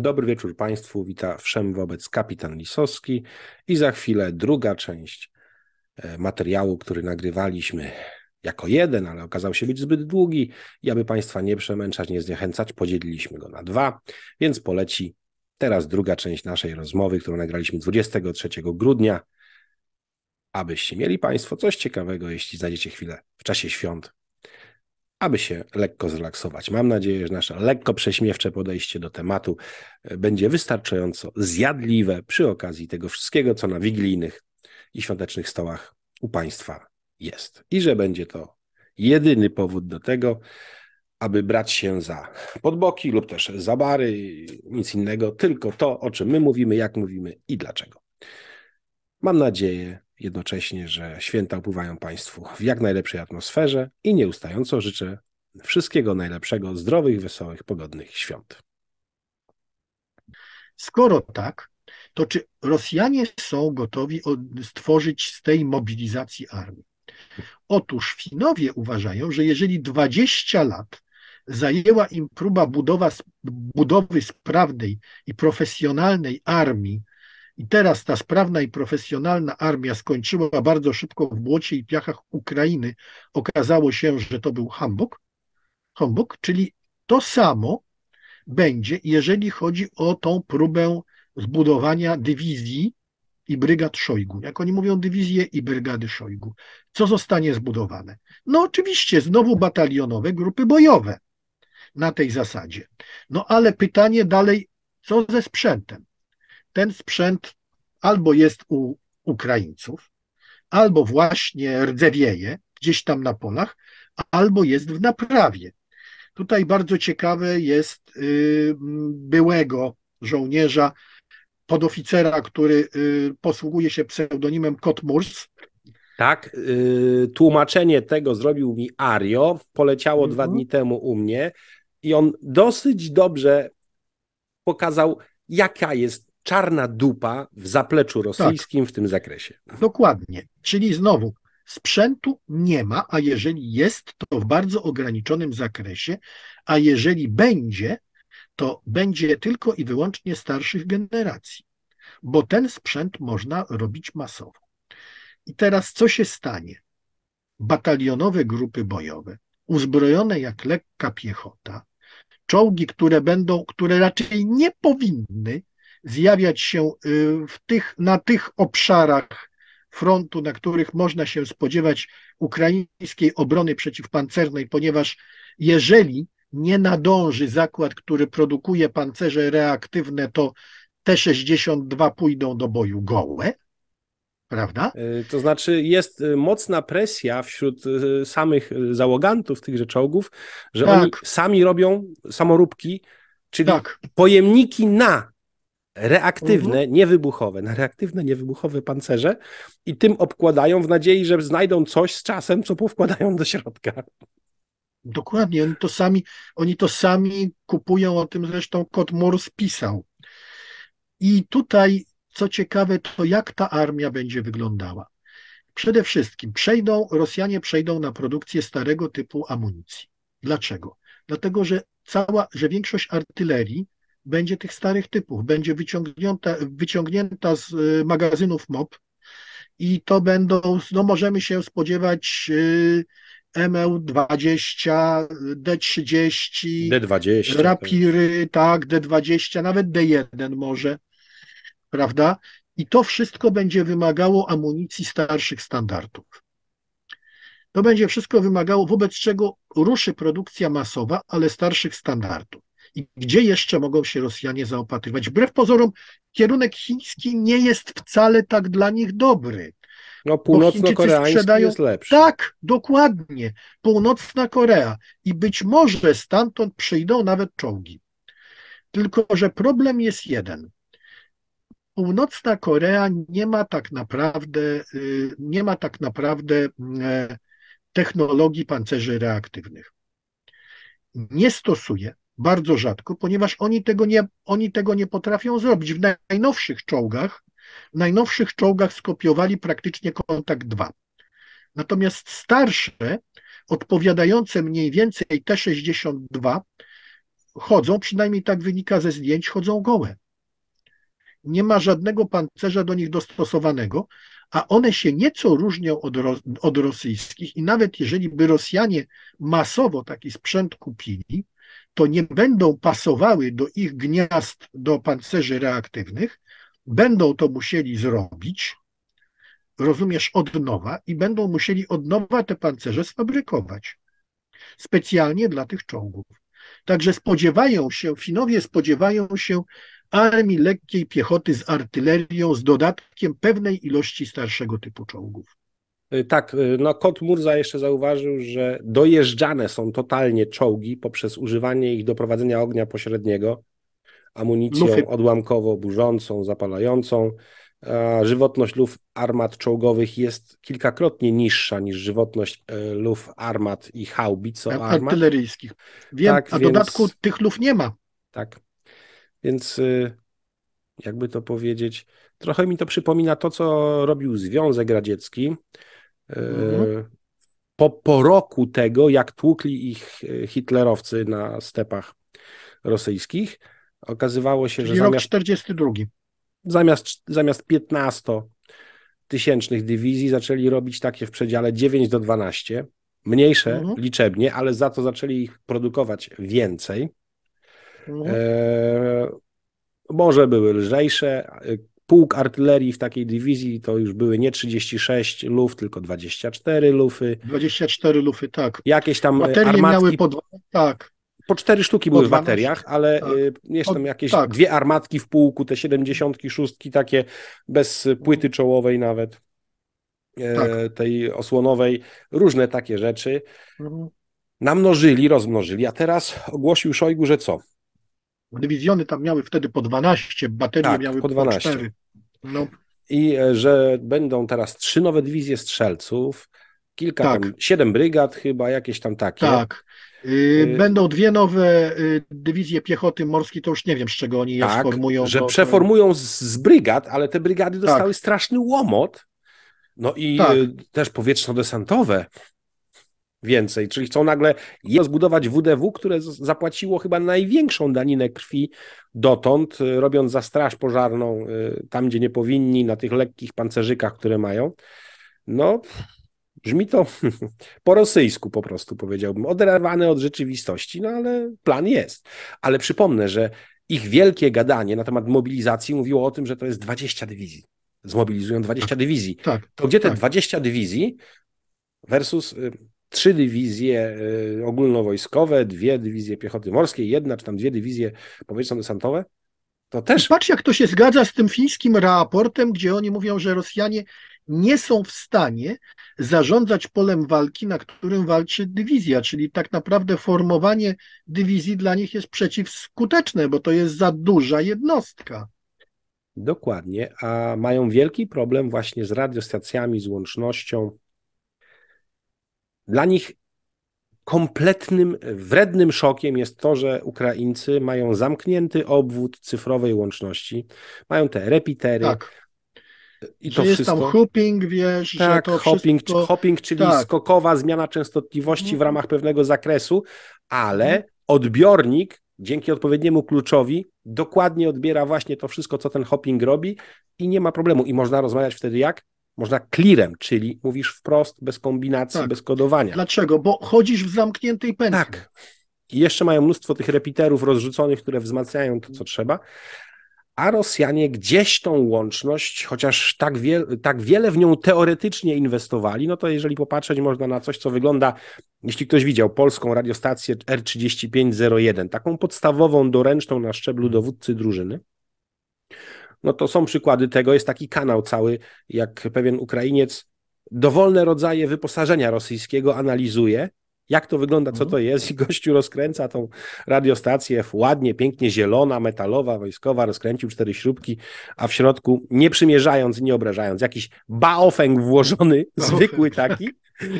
Dobry wieczór Państwu, wita wszem wobec kapitan Lisowski i za chwilę druga część e, materiału, który nagrywaliśmy jako jeden, ale okazał się być zbyt długi i aby Państwa nie przemęczać, nie zniechęcać, podzieliliśmy go na dwa, więc poleci teraz druga część naszej rozmowy, którą nagraliśmy 23 grudnia, abyście mieli Państwo coś ciekawego, jeśli znajdziecie chwilę w czasie świąt aby się lekko zrelaksować. Mam nadzieję, że nasze lekko prześmiewcze podejście do tematu e, będzie wystarczająco zjadliwe przy okazji tego wszystkiego, co na wigilijnych i świątecznych stołach u Państwa jest. I że będzie to jedyny powód do tego, aby brać się za podboki lub też za bary, nic innego, tylko to, o czym my mówimy, jak mówimy i dlaczego. Mam nadzieję, jednocześnie, że święta upływają Państwu w jak najlepszej atmosferze i nieustająco życzę wszystkiego najlepszego, zdrowych, wesołych, pogodnych świąt. Skoro tak, to czy Rosjanie są gotowi stworzyć z tej mobilizacji armii? Otóż Finowie uważają, że jeżeli 20 lat zajęła im próba budowa, budowy sprawnej i profesjonalnej armii i teraz ta sprawna i profesjonalna armia skończyła bardzo szybko w błocie i piachach Ukrainy. Okazało się, że to był hambok, hambok czyli to samo będzie, jeżeli chodzi o tą próbę zbudowania dywizji i brygad Szojgu. Jak oni mówią, dywizje i brygady Szojgu. Co zostanie zbudowane? No oczywiście znowu batalionowe grupy bojowe na tej zasadzie. No ale pytanie dalej, co ze sprzętem? ten sprzęt albo jest u Ukraińców, albo właśnie rdzewieje gdzieś tam na polach, albo jest w naprawie. Tutaj bardzo ciekawe jest y, byłego żołnierza, podoficera, który y, posługuje się pseudonimem Kotmurs. Tak, y, tłumaczenie tego zrobił mi Ario, poleciało mhm. dwa dni temu u mnie i on dosyć dobrze pokazał, jaka jest czarna dupa w zapleczu tak. rosyjskim tak. w tym zakresie. Dokładnie. Czyli znowu, sprzętu nie ma, a jeżeli jest, to w bardzo ograniczonym zakresie, a jeżeli będzie, to będzie tylko i wyłącznie starszych generacji, bo ten sprzęt można robić masowo. I teraz co się stanie? Batalionowe grupy bojowe, uzbrojone jak lekka piechota, czołgi, które będą, które raczej nie powinny zjawiać się y, w tych, na tych obszarach frontu, na których można się spodziewać ukraińskiej obrony przeciwpancernej, ponieważ jeżeli nie nadąży zakład, który produkuje pancerze reaktywne, to T-62 pójdą do boju gołe, prawda? Y, to znaczy jest y, mocna presja wśród samych załogantów tychże czołgów, że tak. oni sami robią samoróbki, czyli tak. pojemniki na reaktywne, mhm. niewybuchowe, na reaktywne, niewybuchowe pancerze i tym obkładają w nadziei, że znajdą coś z czasem, co powkładają do środka. Dokładnie, oni to sami, oni to sami kupują, o tym zresztą Kot Morse pisał. I tutaj, co ciekawe, to jak ta armia będzie wyglądała. Przede wszystkim przejdą, Rosjanie przejdą na produkcję starego typu amunicji. Dlaczego? Dlatego, że cała, że większość artylerii będzie tych starych typów, będzie wyciągnięta, wyciągnięta z y, magazynów MOP i to będą, no możemy się spodziewać ML20, D30, D20, rapiry, tak, D20, nawet D1 może, prawda? I to wszystko będzie wymagało amunicji starszych standardów. To będzie wszystko wymagało, wobec czego ruszy produkcja masowa, ale starszych standardów i gdzie jeszcze mogą się Rosjanie zaopatrywać. Wbrew pozorom, kierunek chiński nie jest wcale tak dla nich dobry. No, północno-koreański sprzedają... jest lepszy. Tak, dokładnie. Północna Korea. I być może stamtąd przyjdą nawet czołgi. Tylko, że problem jest jeden. Północna Korea nie ma tak naprawdę, y, nie ma tak naprawdę y, technologii pancerzy reaktywnych. Nie stosuje, bardzo rzadko, ponieważ oni tego nie, oni tego nie potrafią zrobić. W najnowszych czołgach, w najnowszych czołgach skopiowali praktycznie kontakt 2. Natomiast starsze, odpowiadające mniej więcej T62, chodzą, przynajmniej tak wynika ze zdjęć, chodzą gołe. Nie ma żadnego pancerza do nich dostosowanego, a one się nieco różnią od, od rosyjskich i nawet jeżeli by Rosjanie masowo taki sprzęt kupili, to nie będą pasowały do ich gniazd, do pancerzy reaktywnych, będą to musieli zrobić, rozumiesz, od nowa i będą musieli od nowa te pancerze sfabrykować. Specjalnie dla tych czołgów. Także spodziewają się, Finowie spodziewają się armii lekkiej piechoty z artylerią, z dodatkiem pewnej ilości starszego typu czołgów. Y, tak, y, no Kot Murza jeszcze zauważył, że dojeżdżane są totalnie czołgi poprzez używanie ich do prowadzenia ognia pośredniego, amunicją Lufy. odłamkowo burzącą, zapalającą. Żywotność luf armat czołgowych jest kilkakrotnie niższa niż żywotność y, luf armat i haubic armat. artyleryjskich. Wiem, tak, a więc... dodatku tych luf nie ma. Tak, więc jakby to powiedzieć, trochę mi to przypomina to, co robił Związek Radziecki, Mhm. E, po, po roku tego, jak tłukli ich e, hitlerowcy na stepach rosyjskich, okazywało się, Czyli że zamiast, 42. Zamiast, zamiast 15 tysięcznych dywizji zaczęli robić takie w przedziale 9 do 12, mniejsze mhm. liczebnie, ale za to zaczęli ich produkować więcej. Mhm. E, może były lżejsze, e, pułk artylerii w takiej dywizji to już były nie 36 luf, tylko 24 lufy. 24 lufy, tak. Jakieś tam e, Baterie armatki... miały po tak. Po cztery sztuki były w bateriach, ale e, tak. jest tam jakieś tak. dwie armatki w pułku, te 76 takie bez płyty mhm. czołowej nawet. E, tak. tej osłonowej, różne takie rzeczy. Mhm. Namnożyli, rozmnożyli, a teraz ogłosił Szojgu, że co? Dywizjony tam miały wtedy po 12, baterie tak, miały po 12. Po 4. No. I e, że będą teraz trzy nowe dywizje strzelców, kilka tak. tam, siedem brygad chyba, jakieś tam takie. Tak. Y, y, będą dwie nowe y, dywizje piechoty morskiej, to już nie wiem, z czego oni tak, je sformują. Że to, przeformują z, brygad, ale te brygady tak. dostały tak. straszny łomot. No i tak. też powietrzno-desantowe więcej, czyli chcą nagle zbudować WDW, które zapłaciło chyba największą daninę krwi dotąd, y, robiąc za straż pożarną y, tam, gdzie nie powinni, na tych lekkich pancerzykach, które mają. No, brzmi to po rosyjsku po prostu, powiedziałbym, oderwane od rzeczywistości, no ale plan jest. Ale przypomnę, że ich wielkie gadanie na temat mobilizacji mówiło o tym, że to jest 20 dywizji. Zmobilizują 20 tak. dywizji. Tak, to gdzie te tak. 20 dywizji versus y, trzy dywizje y, ogólnowojskowe, dwie dywizje piechoty morskiej, jedna czy tam dwie dywizje powietrzno-desantowe, to też... Patrz, jak to się zgadza z tym fińskim raportem, gdzie oni mówią, że Rosjanie nie są w stanie zarządzać polem walki, na którym walczy dywizja, czyli tak naprawdę formowanie dywizji dla nich jest przeciwskuteczne, bo to jest za duża jednostka. Dokładnie, a mają wielki problem właśnie z radiostacjami, z łącznością, dla nich kompletnym, wrednym szokiem jest to, że Ukraińcy mają zamknięty obwód cyfrowej łączności, mają te repitery. Tak. I to że jest wszystko... tam hopping, wiesz, tak, że to hopping, wszystko... hopping czyli tak. skokowa zmiana częstotliwości w mhm. ramach pewnego zakresu, ale mhm. odbiornik dzięki odpowiedniemu kluczowi dokładnie odbiera właśnie to wszystko, co ten hopping robi i nie ma problemu. I można rozmawiać wtedy jak? Można clearem, czyli mówisz wprost, bez kombinacji, tak. bez kodowania. Dlaczego? Bo chodzisz w zamkniętej pętli. Tak. I jeszcze mają mnóstwo tych repeaterów rozrzuconych, które wzmacniają to, co trzeba. A Rosjanie gdzieś tą łączność, chociaż tak, wie, tak wiele w nią teoretycznie inwestowali, no to jeżeli popatrzeć można na coś, co wygląda, jeśli ktoś widział polską radiostację R3501, taką podstawową doręczną na szczeblu dowódcy drużyny, no to są przykłady tego. Jest taki kanał cały, jak pewien Ukrainiec dowolne rodzaje wyposażenia rosyjskiego analizuje jak to wygląda, co to mhm. jest. I gościu rozkręca tą radiostację, ładnie, pięknie zielona, metalowa, wojskowa, rozkręcił cztery śrubki, a w środku, nie przymierzając i nie obrażając, jakiś baofeng włożony, zwykły taki,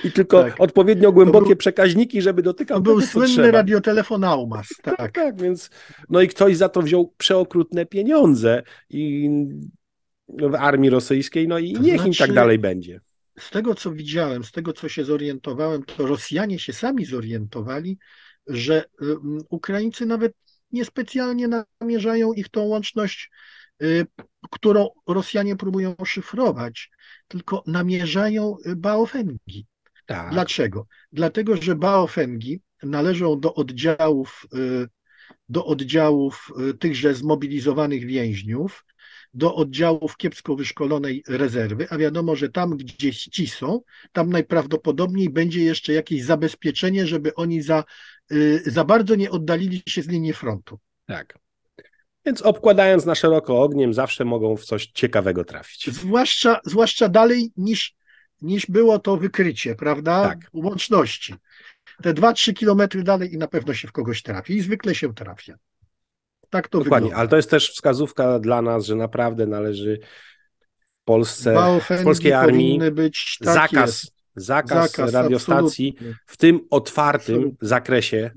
i tylko tak. odpowiednio głębokie był, przekaźniki, żeby dotykał. To był słynny trzeba. radiotelefon Aumas. Tak. tak, tak, więc no i ktoś za to wziął przeokrutne pieniądze i no, w armii rosyjskiej, no i to niech znaczy... im tak znaczy, dalej będzie z tego, co widziałem, z tego, co się zorientowałem, to Rosjanie się sami zorientowali, że mm, Ukraińcy nawet niespecjalnie namierzają ich tą łączność, y, którą Rosjanie próbują szyfrować, tylko namierzają y, Baofengi. Tak. Dlaczego? Dlatego, że Baofengi należą do oddziałów, y, do oddziałów tychże zmobilizowanych więźniów, do oddziałów kiepsko wyszkolonej rezerwy, a wiadomo, że tam, gdzie są, tam najprawdopodobniej będzie jeszcze jakieś zabezpieczenie, żeby oni za, y, za bardzo nie oddalili się z linii frontu. Tak. Więc obkładając na szeroko ogniem, zawsze mogą w coś ciekawego trafić. Zwłaszcza, zwłaszcza dalej niż, niż było to wykrycie, prawda? Tak. Łączności. Te 2-3 kilometry dalej i na pewno się w kogoś trafi. I zwykle się trafia. Tak to Dokładnie, wygląda. ale to jest też wskazówka dla nas, że naprawdę należy w Polsce, w polskiej armii być, tak zakaz, zakaz, zakaz radiostacji absolutnie. w tym otwartym absolutnie. zakresie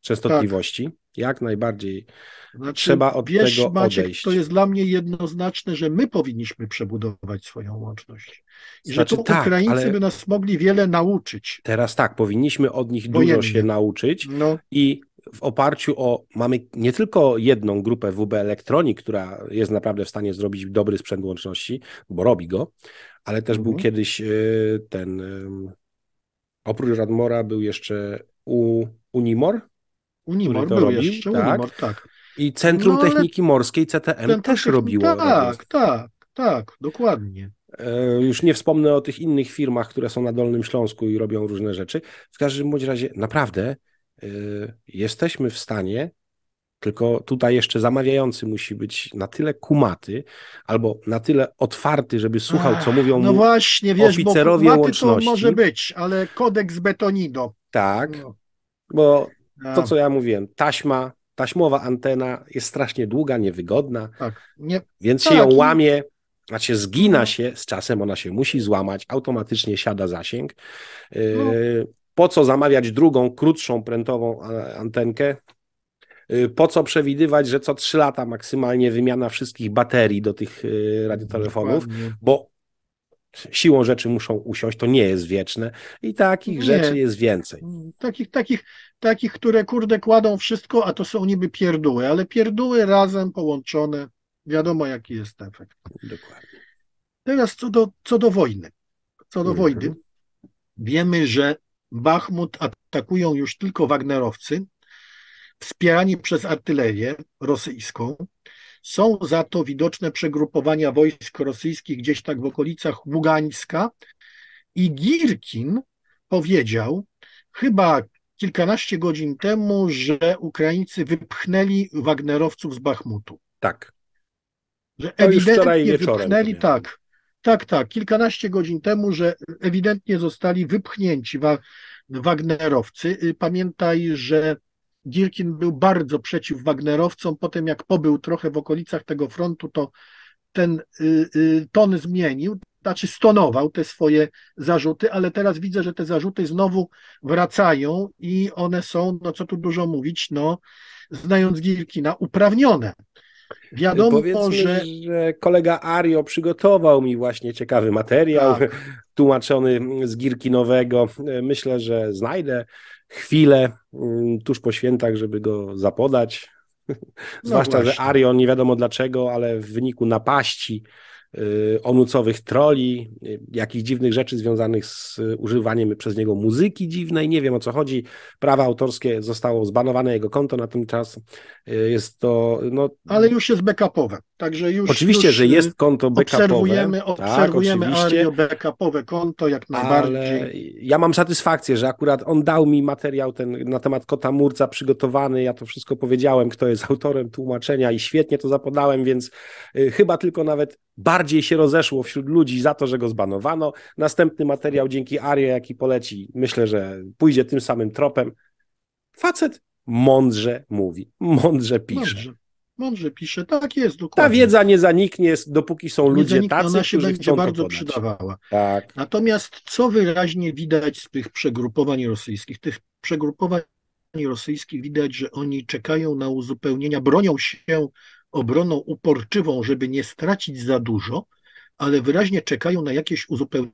częstotliwości. Tak. Jak najbardziej znaczy, trzeba od wiesz, tego Maciek, odejść. To jest dla mnie jednoznaczne, że my powinniśmy przebudować swoją łączność. I znaczy, że tu tak, Ukraińcy by nas mogli wiele nauczyć. Teraz tak, powinniśmy od nich dużo się nauczyć no. i w oparciu o mamy nie tylko jedną grupę WB Elektronik, która jest naprawdę w stanie zrobić dobry sprzęt łączności, bo robi go, ale też mhm. był kiedyś y, ten oprócz Radmora był jeszcze u, Unimor. Unimor był robił, jeszcze, tak. Unimor, tak. I Centrum no, Techniki Morskiej CTM też technik... robiło. Tak, tak, tak, dokładnie. E, już nie wspomnę o tych innych firmach, które są na Dolnym Śląsku i robią różne rzeczy. W każdym bądź razie naprawdę Y, jesteśmy w stanie, tylko tutaj jeszcze zamawiający musi być na tyle kumaty albo na tyle otwarty, żeby słuchał, co mówią no mu właśnie, wiesz, oficerowie bo łączności. to może być, ale kodeks Betonido. Tak, no. bo to, co ja mówiłem, taśma, taśmowa antena jest strasznie długa, niewygodna, tak. Nie, więc tak, się ją łamie, znaczy zgina mhm. się, z czasem ona się musi złamać, automatycznie siada zasięg. Y, no po co zamawiać drugą, krótszą prętową antenkę, y, po co przewidywać, że co 3 lata maksymalnie wymiana wszystkich baterii do tych y, radiotelefonów, Dokładnie. bo siłą rzeczy muszą usiąść, to nie jest wieczne i takich nie. rzeczy jest więcej. Mm, takich, takich, takich, które kurde kładą wszystko, a to są niby pierduły, ale pierduły razem połączone, wiadomo jaki jest efekt. Dokładnie. Teraz co do, co do wojny. Co do mhm. wojny, wiemy, że Bachmut atakują już tylko Wagnerowcy, wspierani przez artylerię rosyjską. Są za to widoczne przegrupowania wojsk rosyjskich gdzieś tak w okolicach Ługańska. I Girkin powiedział chyba kilkanaście godzin temu, że Ukraińcy wypchnęli Wagnerowców z Bachmutu. Tak. Że ewidentnie wczoraj wieczorem. Wypchnęli, tak. Tak, tak, kilkanaście godzin temu, że ewidentnie zostali wypchnięci wa Wagnerowcy. Y, pamiętaj, że Girkin był bardzo przeciw Wagnerowcom. Potem, jak pobył trochę w okolicach tego frontu, to ten y, y, ton zmienił, znaczy stonował te swoje zarzuty, ale teraz widzę, że te zarzuty znowu wracają i one są, no co tu dużo mówić, no znając Girkina, uprawnione. Wiadomo, Powiedzmy, że... że kolega Ario przygotował mi właśnie ciekawy materiał tak. tłumaczony z Girkinowego. Myślę, że znajdę chwilę mm, tuż po świętach, żeby go zapodać. No Zwłaszcza, właśnie. że Arion nie wiadomo dlaczego, ale w wyniku napaści Y, onucowych troli, y, jakichś dziwnych rzeczy związanych z używaniem przez niego muzyki dziwnej, nie wiem o co chodzi. Prawa autorskie zostało zbanowane jego konto na ten czas. Y, jest to no ale już jest backupowe. Także już Oczywiście, już że jest konto backupowe. Obserwujemy, tak, obserwujemy tak, oczywiście. backupowe konto jak najbardziej. Ale ja mam satysfakcję, że akurat on dał mi materiał ten na temat Kota Murca przygotowany. Ja to wszystko powiedziałem, kto jest autorem tłumaczenia i świetnie to zapodałem, więc chyba tylko nawet bardziej się rozeszło wśród ludzi za to, że go zbanowano. Następny materiał dzięki Arie, jaki poleci, myślę, że pójdzie tym samym tropem. Facet mądrze mówi, mądrze pisze. Mądrze, mądrze pisze, tak jest, dokładnie. Ta wiedza nie zaniknie, dopóki są nie ludzie zaniknie, tacy, ona się którzy będzie bardzo przydawała. Tak. Natomiast co wyraźnie widać z tych przegrupowań rosyjskich, tych przegrupowań rosyjskich widać, że oni czekają na uzupełnienia, bronią się obroną uporczywą, żeby nie stracić za dużo, ale wyraźnie czekają na jakieś uzupełnienia,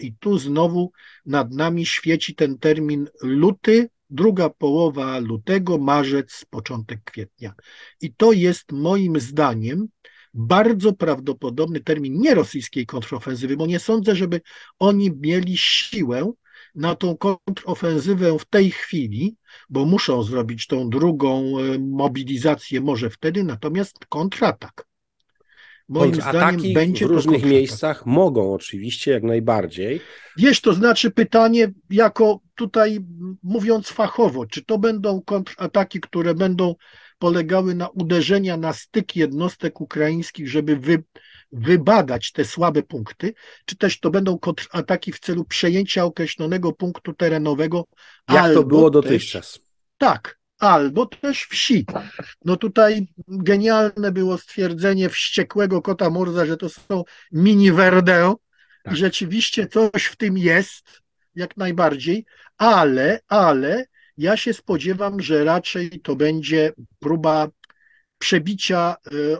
i tu znowu nad nami świeci ten termin luty, druga połowa lutego, marzec, początek kwietnia. I to jest moim zdaniem bardzo prawdopodobny termin nie rosyjskiej kontrofensywy, bo nie sądzę, żeby oni mieli siłę na tą kontrofensywę w tej chwili, bo muszą zrobić tą drugą e, mobilizację może wtedy, natomiast kontratak. Moim Bądź zdaniem będzie w różnych miejscach mogą oczywiście jak najbardziej. Wiesz, to znaczy pytanie, jako tutaj mówiąc fachowo, czy to będą kontrataki, które będą polegały na uderzenia na styk jednostek ukraińskich, żeby wy, wybadać te słabe punkty, czy też to będą ataki w celu przejęcia określonego punktu terenowego. Jak to było dotychczas. Też, tak, albo też wsi. No tutaj genialne było stwierdzenie wściekłego kota Morza, że to są mini Verdeo. Tak. Rzeczywiście coś w tym jest, jak najbardziej, ale, ale ja się spodziewam, że raczej to będzie próba przebicia y,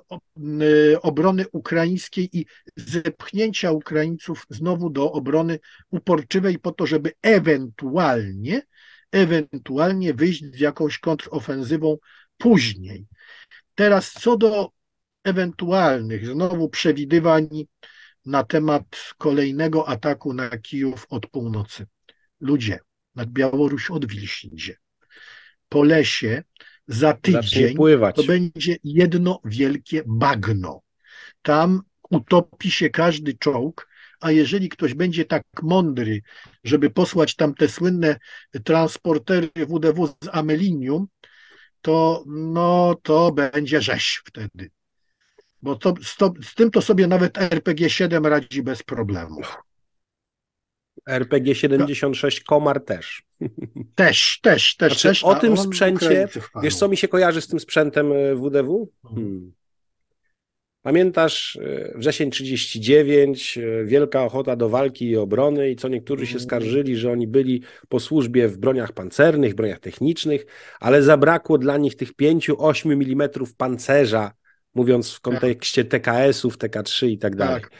y, obrony ukraińskiej i zepchnięcia Ukraińców znowu do obrony uporczywej po to, żeby ewentualnie, ewentualnie wyjść z jakąś kontrofensywą później. Teraz co do ewentualnych znowu przewidywań na temat kolejnego ataku na Kijów od północy. Ludzie, nad Białoruś od Wilśnidzie. Po lesie za tydzień to będzie jedno wielkie bagno. Tam utopi się każdy czołg, a jeżeli ktoś będzie tak mądry, żeby posłać tam te słynne transportery WDW z amelinium, to no to będzie rzeź wtedy. Bo to, z, to, z tym to sobie nawet RPG-7 radzi bez problemu. RPG 76 Komar też. Też, też, też. Znaczy, też o tym sprzęcie, wiesz co mi się kojarzy z tym sprzętem WDW? E, mhm. Hmm. Pamiętasz e, wrzesień 39, e, wielka ochota do walki i obrony i co niektórzy się mhm. skarżyli, że oni byli po służbie w broniach pancernych, broniach technicznych, ale zabrakło dla nich tych 5-8 mm pancerza, mówiąc w kontekście TKS-ów, TK3 i tak dalej. Tak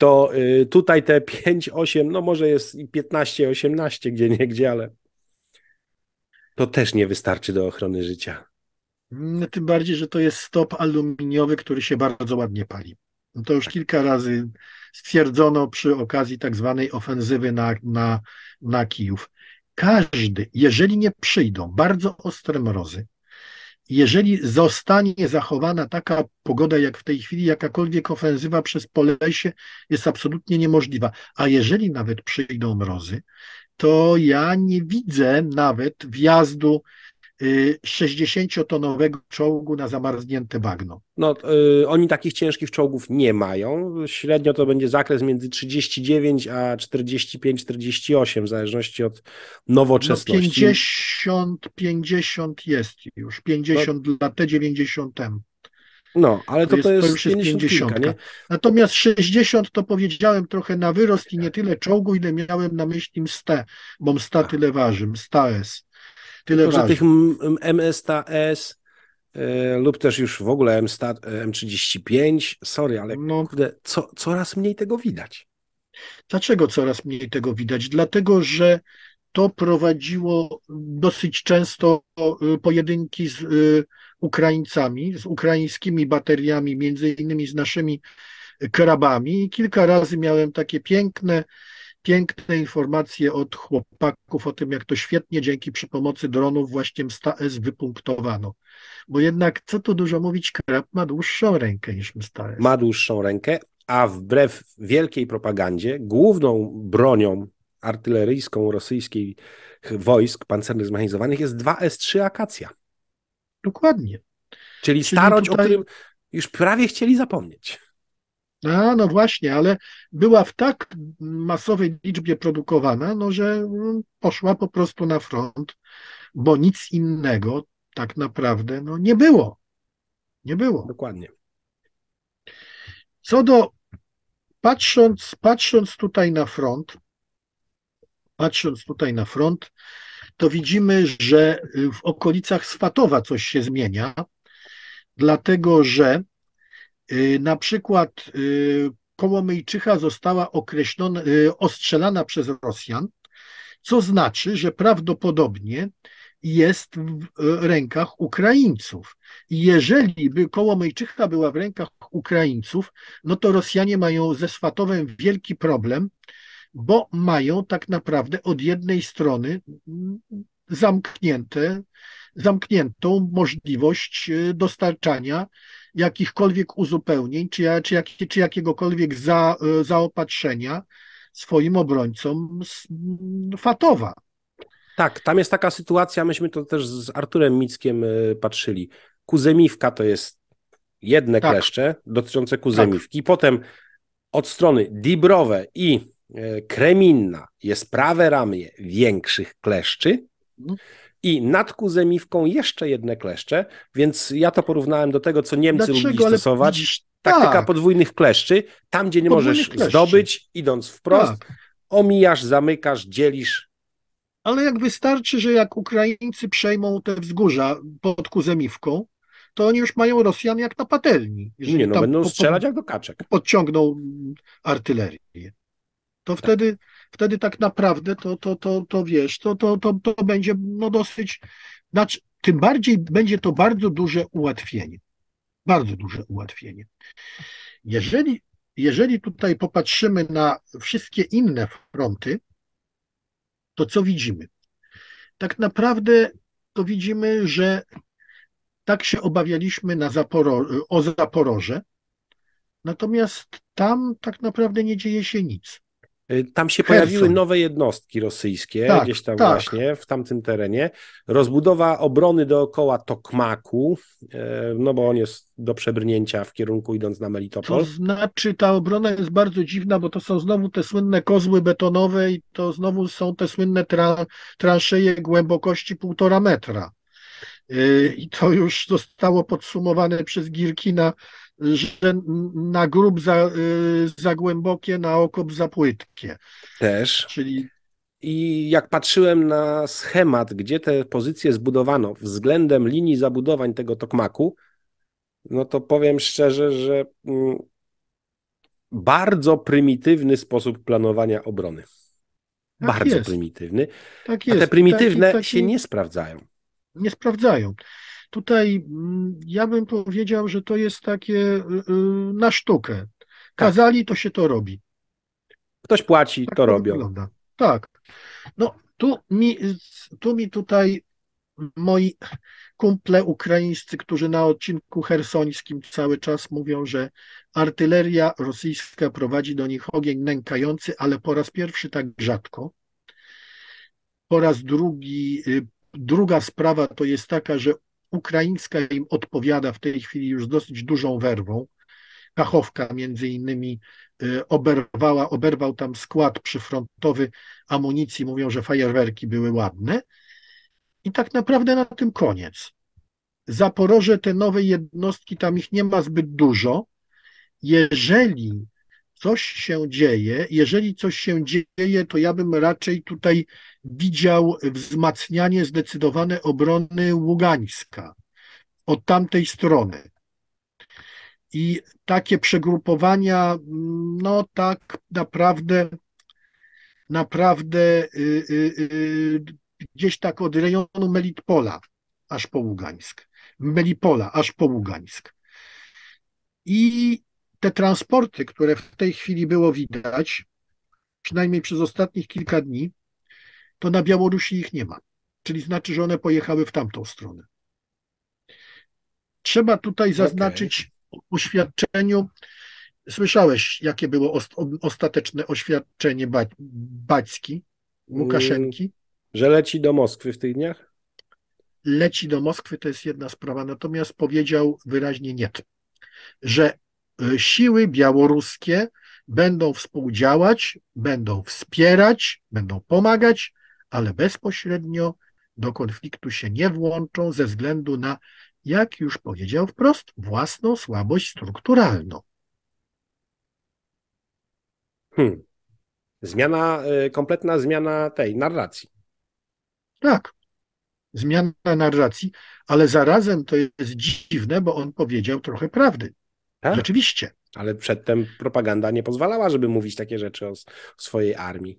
to y, tutaj te 5, 8, no może jest 15, 18 gdzie niegdzie, ale to też nie wystarczy do ochrony życia. No, tym bardziej, że to jest stop aluminiowy, który się bardzo ładnie pali. No to już kilka razy stwierdzono przy okazji tak zwanej ofensywy na, na, na Kijów. Każdy, jeżeli nie przyjdą bardzo ostre mrozy, jeżeli zostanie zachowana taka pogoda jak w tej chwili, jakakolwiek ofensywa przez Polesie jest absolutnie niemożliwa. A jeżeli nawet przyjdą mrozy, to ja nie widzę nawet wjazdu 60-tonowego y, czołgu na zamarznięte bagno. No, y, oni takich ciężkich czołgów nie mają. Średnio to będzie zakres między 39 a 45-48, w zależności od nowoczesności. No 50, 50 jest już, 50 no. dla t 90 No, ale to, to, to jest, to już jest 50. Kilka, Natomiast 60 to powiedziałem trochę na wyrost i nie tyle czołgu, ile miałem na myśli mstę, bo msta tak. tyle waży, msta S. Tyle Tylko, tych MSTS yy, e, lub też już w ogóle M35, e, sorry, ale no. kurde, co, coraz mniej tego widać. Dlaczego coraz mniej tego widać? Dlatego, że to prowadziło dosyć często e, pojedynki z Ukraińcami, z ukraińskimi bateriami, między innymi z naszymi krabami. I kilka razy miałem takie piękne piękne informacje od chłopaków o tym, jak to świetnie dzięki przy pomocy dronów właśnie Msta S wypunktowano. Bo jednak, co tu dużo mówić, Krab ma dłuższą rękę niż Msta S. Ma dłuższą rękę, a wbrew wielkiej propagandzie, główną bronią artyleryjską rosyjskich wojsk pancernych zmechanizowanych jest 2S3 Akacja. Dokładnie. Czyli, Czyli starość, tutaj... o którym już prawie chcieli zapomnieć. A, no właśnie, ale była w tak masowej liczbie produkowana, no, że mm, poszła po prostu na front, bo nic innego tak naprawdę no, nie było. Nie było. Dokładnie. Co do, patrząc, patrząc tutaj na front, patrząc tutaj na front, to widzimy, że y, w okolicach Swatowa coś się zmienia, dlatego że Y, na przykład y, Kołomyjczycha została określona, y, ostrzelana przez Rosjan, co znaczy, że prawdopodobnie jest w rękach Ukraińców. Jeżeli by Kołomyjczycha była w rękach Ukraińców, no to Rosjanie mają ze Swatowem wielki problem, bo mają tak naprawdę od jednej strony mm, zamknięte, zamkniętą możliwość dostarczania jakichkolwiek uzupełnień, czy, czy, czy jakiegokolwiek za, e, zaopatrzenia swoim obrońcom z mm, Fatowa. Tak, tam jest taka sytuacja, myśmy to też z Arturem Mickiem e, patrzyli. Kuzemiwka to jest jedne tak. kleszcze dotyczące kuzemiwki. Tak. Potem od strony Dibrowe i e, Kreminna jest prawe ramię większych kleszczy. Mhm i nad kuzemiwką jeszcze jedne kleszcze, więc ja to porównałem do tego, co Niemcy Dlaczego? lubili stosować. Widzisz, Taktyka tak. podwójnych kleszczy, tam gdzie nie Podwójnych możesz kleszczy. zdobyć, idąc wprost, tak. omijasz, zamykasz, dzielisz. Ale jak wystarczy, że jak Ukraińcy przejmą te wzgórza pod Kuzemiwką, to oni już mają Rosjan jak na patelni. Jeżeli nie, no, będą strzelać jak do kaczek. Podciągną artylerię. To tak. wtedy wtedy tak naprawdę to, to, to, to wiesz, to, to, to, to będzie no dosyć, znaczy, tym bardziej będzie to bardzo duże ułatwienie. Bardzo duże ułatwienie. Jeżeli, jeżeli tutaj popatrzymy na wszystkie inne fronty, to co widzimy? Tak naprawdę to widzimy, że tak się obawialiśmy na Zaporo o Zaporoże, natomiast tam tak naprawdę nie dzieje się nic. Y, tam się Herson. pojawiły nowe jednostki rosyjskie, tak, gdzieś tam tak. właśnie, w tamtym terenie. Rozbudowa obrony dookoła Tokmaku, y, no bo on jest do przebrnięcia w kierunku idąc na Melitopol. To znaczy ta obrona jest bardzo dziwna, bo to są znowu te słynne kozły betonowe i to znowu są te słynne tra transzeje głębokości półtora metra. Y, I to już zostało podsumowane przez Girkina, że na grób za, y, za głębokie, na okop za płytkie. Też. Czyli i jak patrzyłem na schemat, gdzie te pozycje zbudowano względem linii zabudowań tego tokmaku, no to powiem szczerze, że mm, bardzo prymitywny sposób planowania obrony. Tak bardzo jest. prymitywny. Tak jest. A te prymitywne taki, taki... się nie sprawdzają nie sprawdzają. Tutaj mm, ja bym powiedział, że to jest takie y, y, na sztukę. Tak. Kazali, to się to robi. Ktoś płaci, tak to, robią. Wygląda. Tak. No tu mi, tu mi tutaj moi kumple ukraińscy, którzy na odcinku hersońskim cały czas mówią, że artyleria rosyjska prowadzi do nich ogień nękający, ale po raz pierwszy tak rzadko. Po raz drugi y, Druga sprawa to jest taka, że ukraińska im odpowiada w tej chwili już z dosyć dużą werwą. Kachowka między innymi y, oberwała, oberwał tam skład przyfrontowy amunicji, mówią, że fajerwerki były ładne. I tak naprawdę na tym koniec. Zaporoże te nowe jednostki, tam ich nie ma zbyt dużo. Jeżeli coś się dzieje. Jeżeli coś się dzieje, to ja bym raczej tutaj widział wzmacnianie zdecydowane obrony Ługańska od tamtej strony. I takie przegrupowania, no tak naprawdę, naprawdę yy, yy, gdzieś tak od rejonu Melitpola aż po Ługańsk. Melipola aż po Ługańsk. I te transporty, które w tej chwili było widać, przynajmniej przez ostatnich kilka dni, to na Białorusi ich nie ma. Czyli znaczy, że one pojechały w tamtą stronę. Trzeba tutaj zaznaczyć okay. oświadczeniu. Słyszałeś, jakie było ostateczne oświadczenie ba Baćki, mm. Łukaszenki? że leci do Moskwy w tych dniach? Leci do Moskwy, to jest jedna sprawa. Natomiast powiedział wyraźnie nie. Że E, siły białoruskie będą współdziałać, będą wspierać, będą pomagać, ale bezpośrednio do konfliktu się nie włączą ze względu na, jak już powiedział wprost, własną słabość strukturalną. Hmm. Zmiana, e, kompletna zmiana tej narracji. Tak. Zmiana narracji, ale zarazem to jest dziwne, bo on powiedział trochę prawdy. Tak? Rzeczywiście. Ale przedtem propaganda nie pozwalała, żeby mówić takie rzeczy o, swojej armii.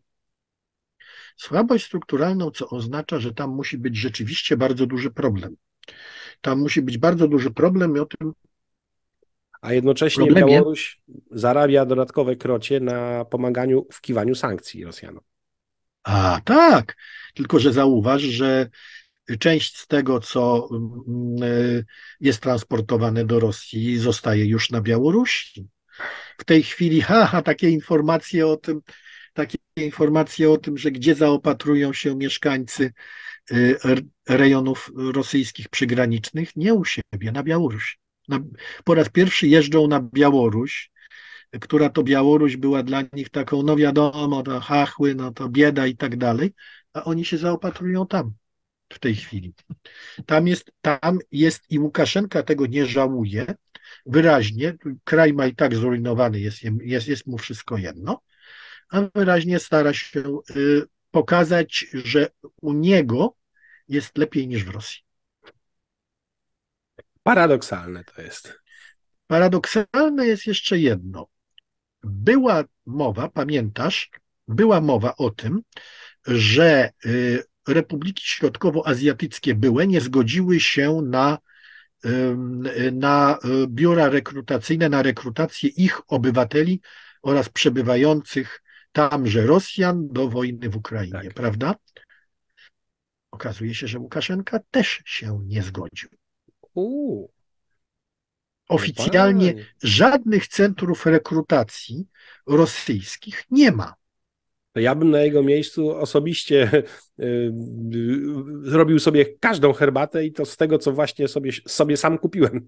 Słabość strukturalną, co oznacza, że tam musi być rzeczywiście bardzo duży problem. Tam musi być bardzo duży problem i o tym a jednocześnie problemie. Białoruś zarabia dodatkowe krocie na pomaganiu w kiwaniu sankcji Rosjanom. A tak, tylko że zauważ, że Część z tego, co mm, e, jest transportowane do Rosji, zostaje już na Białorusi. W tej chwili, haha, takie informacje o tym, takie informacje o tym, że gdzie zaopatrują się mieszkańcy e, rejonów rosyjskich przygranicznych, nie u siebie, na Białorusi. po raz pierwszy jeżdżą na Białoruś, która to Białoruś była dla nich taką, no wiadomo, to hachły, no to bieda i tak dalej, a oni się zaopatrują tam w tej chwili. Tam jest, tam jest i Łukaszenka tego nie żałuje wyraźnie. Kraj ma i tak zrujnowany, jest, jest, jest mu wszystko jedno, a wyraźnie stara się y, pokazać, że u niego jest lepiej niż w Rosji. Paradoksalne to jest. Paradoksalne jest jeszcze jedno. Była mowa, pamiętasz, była mowa o tym, że y, republiki środkowoazjatyckie były nie zgodziły się na, na e, biura rekrutacyjne, na rekrutację ich obywateli oraz przebywających tamże Rosjan do wojny w Ukrainie, tak. prawda? Okazuje się, że Łukaszenka też się nie zgodził. Uuu. Oficjalnie żadnych centrów rekrutacji rosyjskich nie ma to ja bym na jego miejscu osobiście y, y, zrobił sobie każdą herbatę i to z tego, co właśnie sobie, sobie sam kupiłem.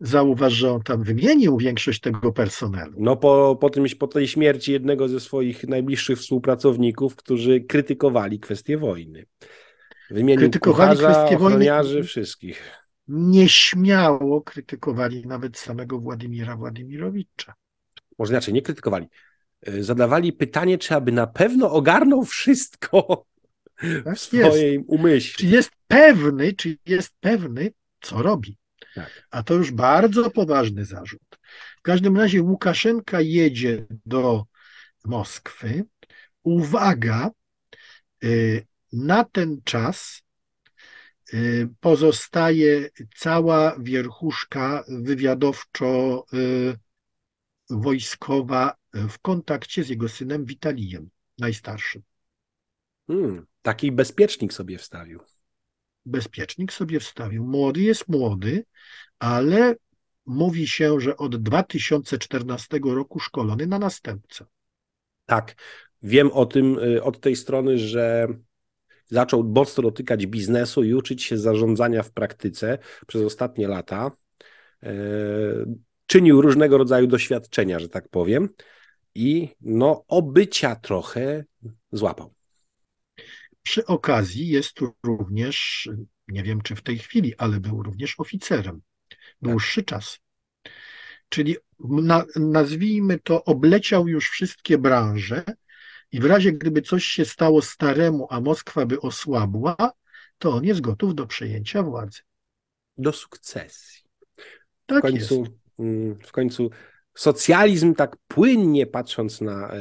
Zauważ, że on tam wymienił większość tego personelu. No po, po, tym, po tej śmierci jednego ze swoich najbliższych współpracowników, którzy krytykowali kwestię wojny. Wymienił krytykowali kucharza, kwestię wojny. wszystkich. Nieśmiało krytykowali nawet samego Władimira Władimirowicza. Może inaczej, nie krytykowali E, zadawali pytanie, czy aby na pewno ogarnął wszystko tak w swojej jest. umyśle. Czy jest pewny, czy jest pewny, co robi. Tak. A to już bardzo poważny zarzut. W każdym razie Łukaszenka jedzie do Moskwy. Uwaga, y, na ten czas y, pozostaje cała wierchuszka wywiadowczo-wojskowa y, w kontakcie z jego synem Witalijem, najstarszym. Hmm, taki bezpiecznik sobie wstawił. Bezpiecznik sobie wstawił. Młody jest młody, ale mówi się, że od 2014 roku szkolony na następcę. Tak. Wiem o tym y, od tej strony, że zaczął mocno dotykać biznesu i uczyć się zarządzania w praktyce przez ostatnie lata. Y, czynił różnego rodzaju doświadczenia, że tak powiem i no obycia trochę złapał. Przy okazji jest tu również, nie wiem czy w tej chwili, ale był również oficerem. Dłuższy tak. czas. Czyli na, nazwijmy to, obleciał już wszystkie branże i w razie gdyby coś się stało staremu, a Moskwa by osłabła, to on jest gotów do przejęcia władzy. Do sukcesji. Tak mm, w końcu, jest. W końcu socjalizm tak płynnie patrząc na e,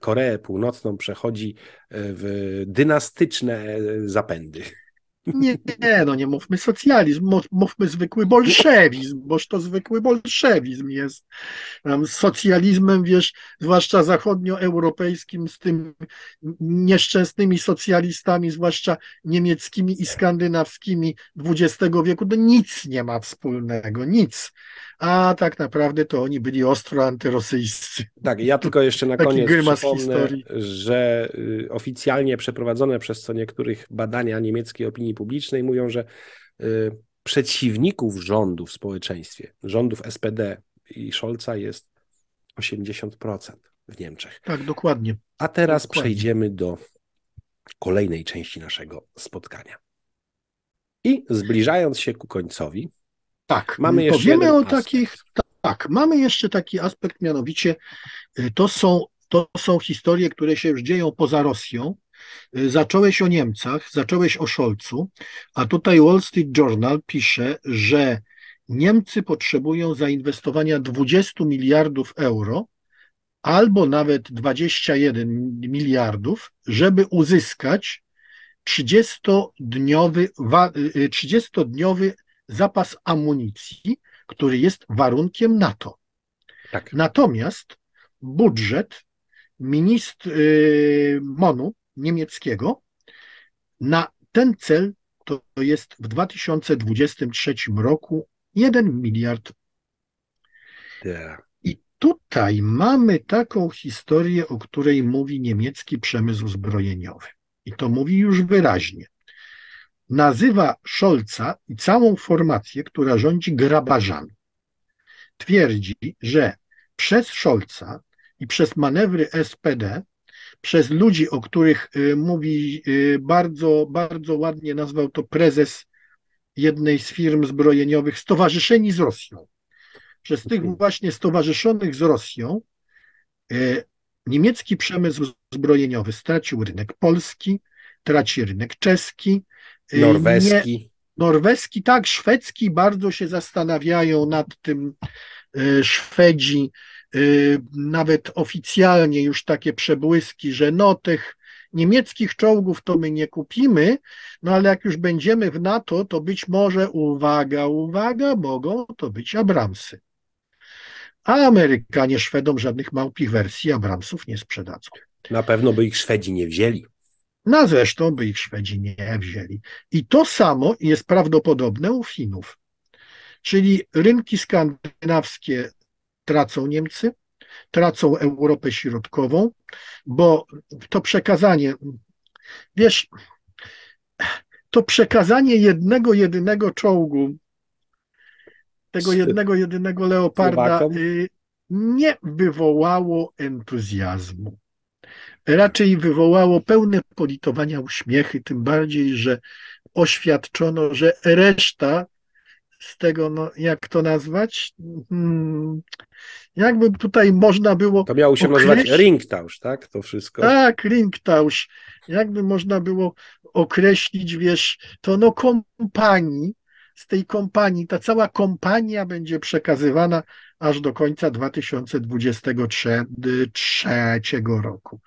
Koreę Północną przechodzi e, w dynastyczne e, zapędy. Nie, nie, no nie mówmy socjalizm, mówmy zwykły bolszewizm, boż to zwykły bolszewizm jest. Z socjalizmem, wiesz, zwłaszcza zachodnioeuropejskim, z tym nieszczęsnymi socjalistami, zwłaszcza niemieckimi i skandynawskimi XX wieku, to nic nie ma wspólnego, nic. A tak naprawdę to oni byli ostro antyrosyjscy. Tak, ja tylko jeszcze na koniec przypomnę, historii. że y, oficjalnie przeprowadzone przez co niektórych badania niemieckiej opinii opinii publicznej mówią, że y, przeciwników rządu w społeczeństwie, rządów SPD i Scholza jest 80% w Niemczech. Tak, dokładnie. A teraz dokładnie. przejdziemy do kolejnej części naszego spotkania. I zbliżając się ku końcowi, tak, mamy jeszcze powiemy o takich, tak, mamy jeszcze taki aspekt, mianowicie y, to są, to są historie, które się już dzieją poza Rosją, Y, zacząłeś o Niemcach, zacząłeś o Scholzu, a tutaj Wall Street Journal pisze, że Niemcy potrzebują zainwestowania 20 miliardów euro albo nawet 21 miliardów, żeby uzyskać 30-dniowy, 30-dniowy y, y, zapas amunicji, który jest warunkiem NATO. Tak. Natomiast budżet ministr yy, MONU niemieckiego. Na ten cel to jest w 2023 roku 1 miliard. Yeah. Tak. I tutaj mamy taką historię, o której mówi niemiecki przemysł zbrojeniowy. I to mówi już wyraźnie. Nazywa Scholza i całą formację, która rządzi grabarzami. Twierdzi, że przez Scholza i przez manewry SPD przez ludzi, o których y, mówi y, bardzo, bardzo ładnie nazwał to prezes jednej z firm zbrojeniowych, stowarzyszeni z Rosją. Przez tych mhm. właśnie stowarzyszonych z Rosją y, niemiecki przemysł zbrojeniowy stracił rynek polski, traci rynek czeski. Norweski. Nie, norweski, tak, szwedzki bardzo się zastanawiają nad tym. Szwedzi Y, nawet oficjalnie już takie przebłyski, że no tych niemieckich czołgów to my nie kupimy, no ale jak już będziemy w NATO, to być może, uwaga, uwaga, mogą to być Abramsy. A Amerykanie Szwedom żadnych małpich wersji Abramsów nie sprzedadzą. Na pewno by ich Szwedzi nie wzięli. No zresztą by ich Szwedzi nie wzięli. I to samo jest prawdopodobne u Finów. Czyli rynki skandynawskie tracą Niemcy, tracą Europę Środkową, bo to przekazanie, wiesz, to przekazanie jednego, jedynego czołgu, tego jednego, jedynego leoparda y, nie wywołało entuzjazmu. Raczej wywołało pełne politowania uśmiechy, tym bardziej, że oświadczono, że reszta z tego, no, jak to nazwać? Hmm, jakby tutaj można było. To miało się określić... nazywać ringtausz, tak? To wszystko. Tak, ringtausz. Jakby można było określić, wiesz, to no kompanii, z tej kompanii, ta cała kompania będzie przekazywana aż do końca 2023 roku.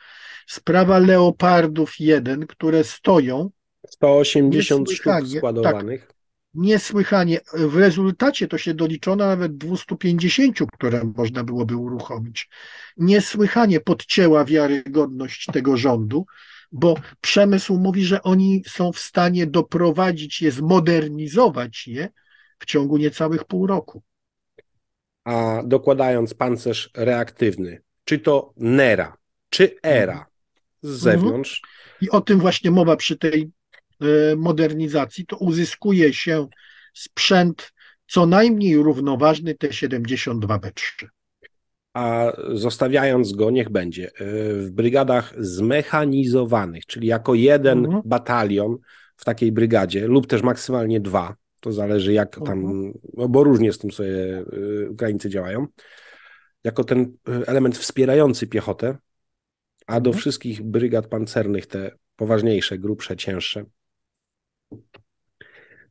Sprawa Leopardów 1, które stoją. 180 sztuk tak, składowanych. Tak, niesłychanie. W rezultacie to się doliczono nawet 250, które można byłoby uruchomić. Niesłychanie podcięła wiarygodność tego rządu, bo przemysł mówi, że oni są w stanie doprowadzić je, zmodernizować je w ciągu niecałych pół roku. A dokładając pancerz reaktywny, czy to NERA, czy ERA z mhm. zewnątrz. I o tym właśnie mowa przy tej Y, modernizacji, to uzyskuje się sprzęt co najmniej równoważny T-72B3. A zostawiając go, niech będzie, y, w brygadach zmechanizowanych, czyli jako jeden mhm. batalion w takiej brygadzie lub też maksymalnie dwa, to zależy jak tam, mhm. No bo różnie z tym sobie y, Ukraińcy działają, jako ten element wspierający piechotę, a do mhm. wszystkich brygad pancernych te poważniejsze, grubsze, cięższe,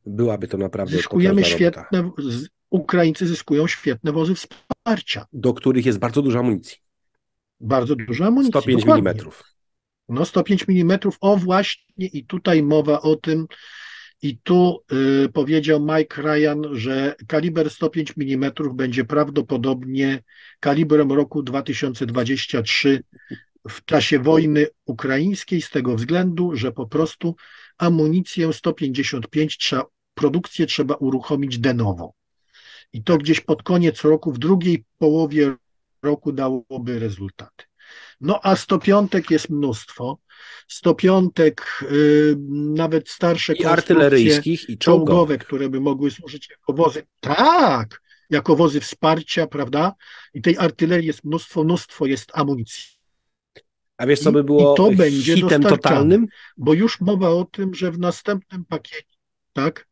Byłaby to naprawdę. Zyskujemy świetne. Ukraińcy zyskują świetne wozy wsparcia. Do których jest bardzo dużo amunicji. Bardzo dużo amunicji. 105 mm. No 105 mm, o właśnie i tutaj mowa o tym, i tu y, powiedział Mike Ryan, że kaliber 105 mm będzie prawdopodobnie kalibrem roku 2023 w czasie wojny ukraińskiej, z tego względu, że po prostu amunicję 155 trzeba, produkcję trzeba uruchomić de novo. I to gdzieś pod koniec roku, w drugiej połowie roku dałoby rezultaty. No a 105 jest mnóstwo. 105 yy, nawet starsze I artyleryjskich, i czołgowe, które by mogły służyć jako wozy. Tak, jako wozy wsparcia, prawda? I tej artylerii jest mnóstwo, mnóstwo jest amunicji. A wiesz, co by było I to będzie hitem totalnym? Bo już mowa o tym, że w następnym pakiecie, tak?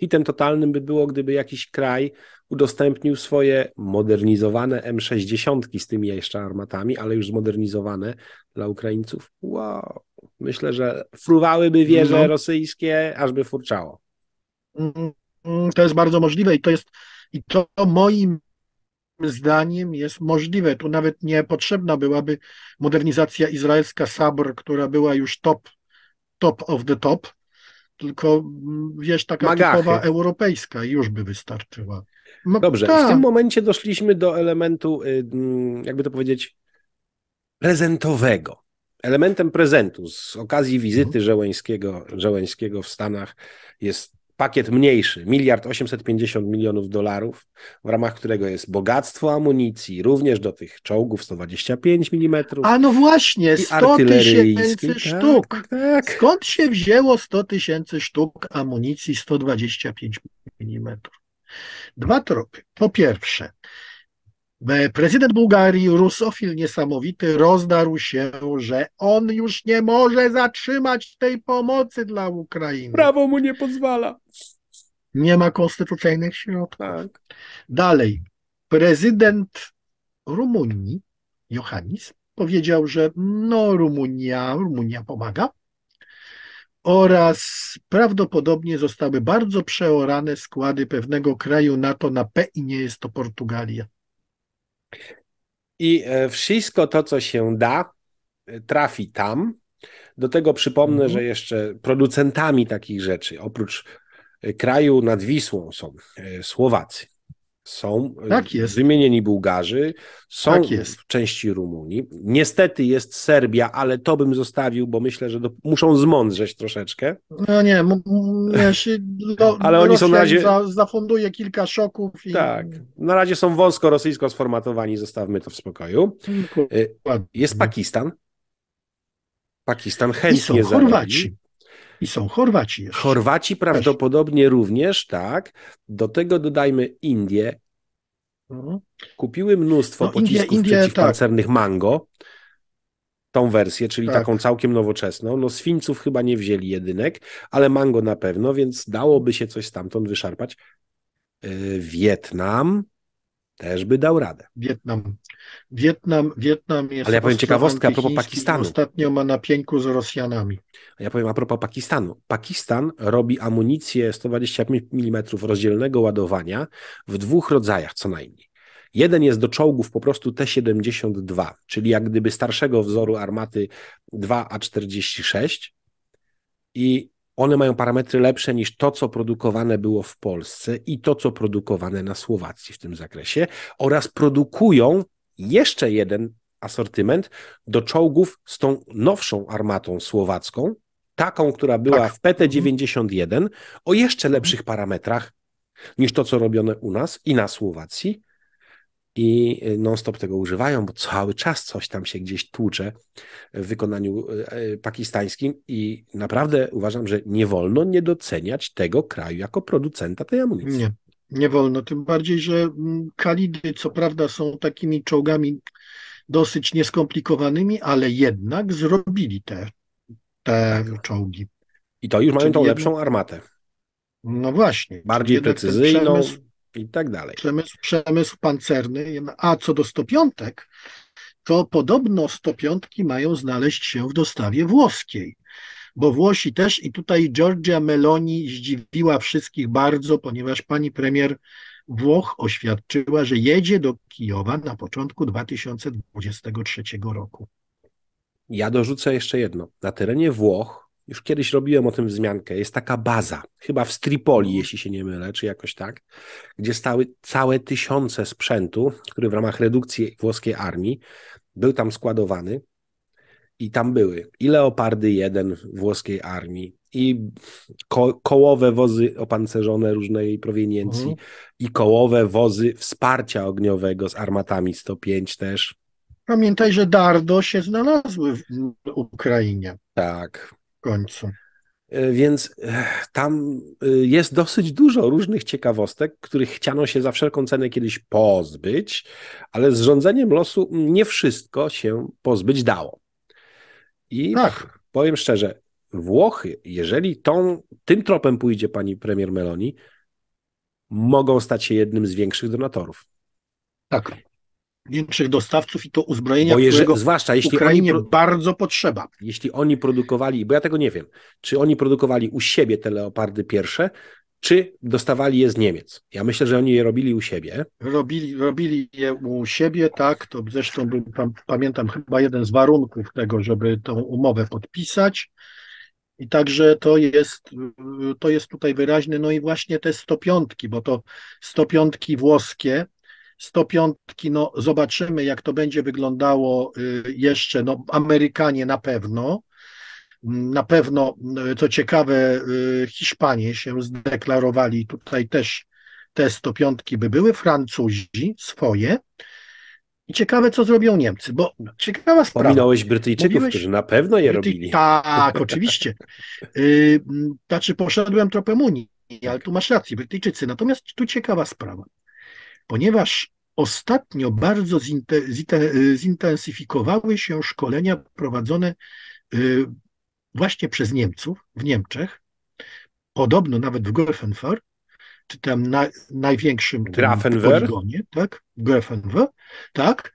Hitem totalnym by było, gdyby jakiś kraj udostępnił swoje modernizowane M60 z tymi jeszcze armatami, ale już zmodernizowane dla Ukraińców. Wow! Myślę, że fruwałyby wieże no. rosyjskie, aż by furczało. Mm, mm, to jest bardzo możliwe i to jest, i to moim zdaniem jest możliwe. Tu nawet nie potrzebna byłaby modernizacja izraelska Sabr, która była już top, top of the top, tylko mm, wiesz, taka Magachy. typowa europejska już by wystarczyła. No Dobrze, ta. w tak. tym momencie doszliśmy do elementu, y, mm, jakby to powiedzieć, prezentowego. Elementem prezentu z okazji mhm. wizyty Żeleńskiego, Żeleńskiego w Stanach jest pakiet mniejszy, miliard 850 milionów dolarów, w ramach którego jest bogactwo amunicji, również do tych czołgów 125 mm. A no właśnie, 100 tysięcy tak, sztuk. Tak, tak. Skąd się wzięło 100 tysięcy sztuk amunicji 125 mm? Dwa tropy. Po pierwsze, E, prezydent Bułgarii, rusofil niesamowity, rozdarł się, że on już nie może zatrzymać tej pomocy dla Ukrainy. Prawo mu nie pozwala. Nie ma konstytucyjnych środków. Tak. Dalej, prezydent Rumunii, Johannis, powiedział, że no Rumunia, Rumunia pomaga oraz prawdopodobnie zostały bardzo przeorane składy pewnego kraju NATO na P i nie jest to Portugalia. I e, wszystko to, co się da, e, trafi tam. Do tego przypomnę, mhm. że jeszcze producentami takich rzeczy, oprócz e, kraju nad Wisłą, są Słowacy. Są e, tak jest. wymienieni Bułgarzy, są tak jest. w części Rumunii. Niestety jest Serbia, ale to bym zostawił, bo myślę, że do, muszą zmądrzeć troszeczkę. No nie, m- m- się, do, ale oni są na razie. Za, zafunduje kilka szoków. I... Tak, na razie są wąsko-rosyjsko sformatowani, zostawmy to w spokoju. E, jest Pakistan. Pakistan chętnie I są Chorwaci. I są Chorwaci jeszcze. Chorwaci prawdopodobnie również, tak. Do tego dodajmy Indie. Mhm. Kupiły mnóstwo no, pocisków Indie, Indie, tak. przeciwpancernych tak. Mango. Tą wersję, czyli tak. taką całkiem nowoczesną. No, Sfinców chyba nie wzięli jedynek, ale Mango na pewno, więc dałoby się coś stamtąd wyszarpać. Yy, Wietnam, też by dał radę. Wietnam. Wietnam, Wietnam jest. Ale ja powiem ciekawostkę a propos Pakistanu. Ostatnio ma napięku z Rosjanami. Ja powiem a propos Pakistanu. Pakistan robi amunicję 125 mm rozdzielnego ładowania w dwóch rodzajach co najmniej. Jeden jest do czołgów po prostu T-72, czyli jak gdyby starszego wzoru armaty 2A46 i one mają parametry lepsze niż to, co produkowane było w Polsce i to, co produkowane na Słowacji w tym zakresie, oraz produkują jeszcze jeden asortyment do czołgów z tą nowszą armatą słowacką, taką, która była tak. w PT-91, o jeszcze mhm. lepszych parametrach niż to, co robione u nas i na Słowacji, i non-stop tego używają, bo cały czas coś tam się gdzieś tłucze w wykonaniu e, e, pakistańskim i naprawdę uważam, że nie wolno nie doceniać tego kraju jako producenta tej amunicji. Nie, nie wolno, tym bardziej, że mm, Kalidy co prawda są takimi czołgami dosyć nieskomplikowanymi, ale jednak zrobili te, te tak. czołgi. I to już Czyli mają znaczy tą lepszą armatę. No właśnie. Bardziej precyzyjną. Przemysł, i tak dalej. Przemysł, przemysł pancerny, a co do stopiątek, to podobno stopiątki mają znaleźć się w dostawie włoskiej, bo Włosi też i tutaj Giorgia Meloni zdziwiła wszystkich bardzo, ponieważ pani premier Włoch oświadczyła, że jedzie do Kijowa na początku 2023 roku. Ja dorzucę jeszcze jedno. Na terenie Włoch już kiedyś robiłem o tym wzmiankę. Jest taka baza, chyba w Stripoli, mhm. jeśli się nie mylę, czy jakoś tak, gdzie stały całe tysiące sprzętu, który w ramach redukcji włoskiej armii był tam składowany. I tam były i Leopardy 1 włoskiej armii, i ko kołowe wozy opancerzone różnej proweniencji, mhm. i kołowe wozy wsparcia ogniowego z armatami 105 też. Pamiętaj, że Dardo się znalazły w Ukrainie. Tak, końcu. E, więc e, tam e, jest dosyć dużo różnych ciekawostek, których chciano się za wszelką cenę kiedyś pozbyć, ale z rządzeniem losu nie wszystko się pozbyć dało. I tak. powiem szczerze, Włochy, jeżeli tą, tym tropem pójdzie pani premier Meloni, mogą stać się jednym z większych donatorów. Tak większych dostawców i to uzbrojenia, bo je, którego zwłaszcza jeśli Ukrainie oni, bardzo potrzeba. Jeśli oni produkowali, bo ja tego nie wiem, czy oni produkowali u siebie te Leopardy pierwsze, czy dostawali je z Niemiec. Ja myślę, że oni je robili u siebie. Robili, robili je u siebie, tak, to zresztą był, pamiętam chyba jeden z warunków tego, żeby tą umowę podpisać, i także to jest, to jest tutaj wyraźne. No i właśnie te piątki, bo to piątki włoskie 105, no zobaczymy, jak to będzie wyglądało y, jeszcze. No, Amerykanie na pewno. Mm, na pewno, y, co ciekawe, y, Hiszpanie się zdeklarowali, tutaj też te 105 by były, Francuzi swoje. I ciekawe, co zrobią Niemcy, bo ciekawa sprawa. Pominąłeś Brytyjczyków, Mówiłeś... którzy na pewno je Brytyj... robili. Tak, oczywiście. Mm, znaczy, poszedłem tropem Unii, ale tu masz rację, Brytyjczycy. Natomiast tu ciekawa sprawa ponieważ ostatnio bardzo e, zintensyfikowały się szkolenia prowadzone e, właśnie przez Niemców w Niemczech, podobno nawet w Grafenwehr, czy tam na, największym Grafenwehr. poligonie, tak, Grafenwehr, tak,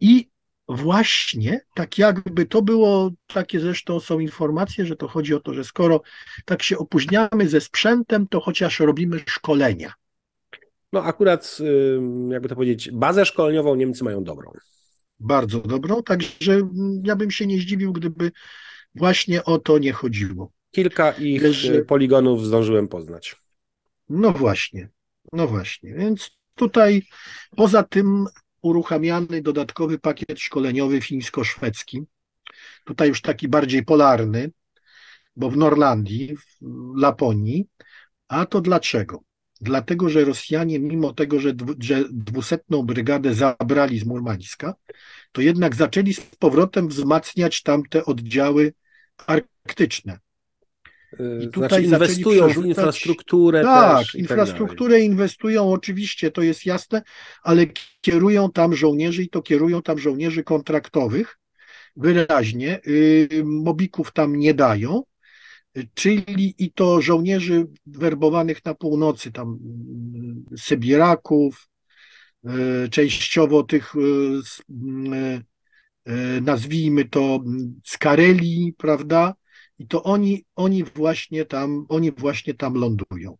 i właśnie tak jakby to było, takie zresztą są informacje, że to chodzi o to, że skoro tak się opóźniamy ze sprzętem, to chociaż robimy szkolenia. No akurat, jakby to powiedzieć, bazę szkoleniową Niemcy mają dobrą. Bardzo dobrą, także mm, ja bym się nie zdziwił, gdyby właśnie o to nie chodziło. Kilka ich y, poligonów zdążyłem poznać. No właśnie, no właśnie. Więc tutaj poza tym uruchamiany dodatkowy pakiet szkoleniowy fińsko-szwedzki. Tutaj już taki bardziej polarny, bo w Norlandii, w Laponii. A to dlaczego? dlatego że Rosjanie, mimo tego, że, dwu, że dwusetną brygadę zabrali z Murmańska, to jednak zaczęli z powrotem wzmacniać tamte oddziały arktyczne. I yy, tutaj znaczy inwestują przerzucać... w infrastrukturę. Tak, tak infrastrukturę tak inwestują oczywiście, to jest jasne, ale kierują tam żołnierzy i to kierują tam żołnierzy kontraktowych. Wyraźnie yy, mobików tam nie dają, czyli i to żołnierzy werbowanych na północy, tam y, Sybiraków, y, częściowo tych, y, nazwijmy to, z Karelii, prawda? I to oni, oni, właśnie, tam, oni właśnie tam lądują.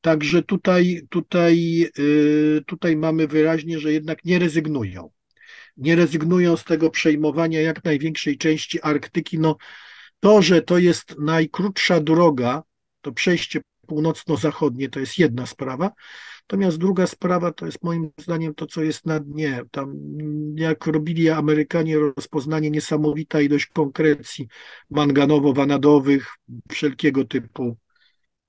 Także tutaj, tutaj, tutaj mamy wyraźnie, że jednak nie rezygnują. Nie rezygnują z tego przejmowania jak największej części Arktyki. No, to, że to jest najkrótsza droga, to przejście północno-zachodnie, to jest jedna sprawa. Natomiast druga sprawa to jest moim zdaniem to, co jest na dnie. Tam, jak robili Amerykanie rozpoznanie niesamowita ilość konkrecji manganowo-wanadowych, wszelkiego typu.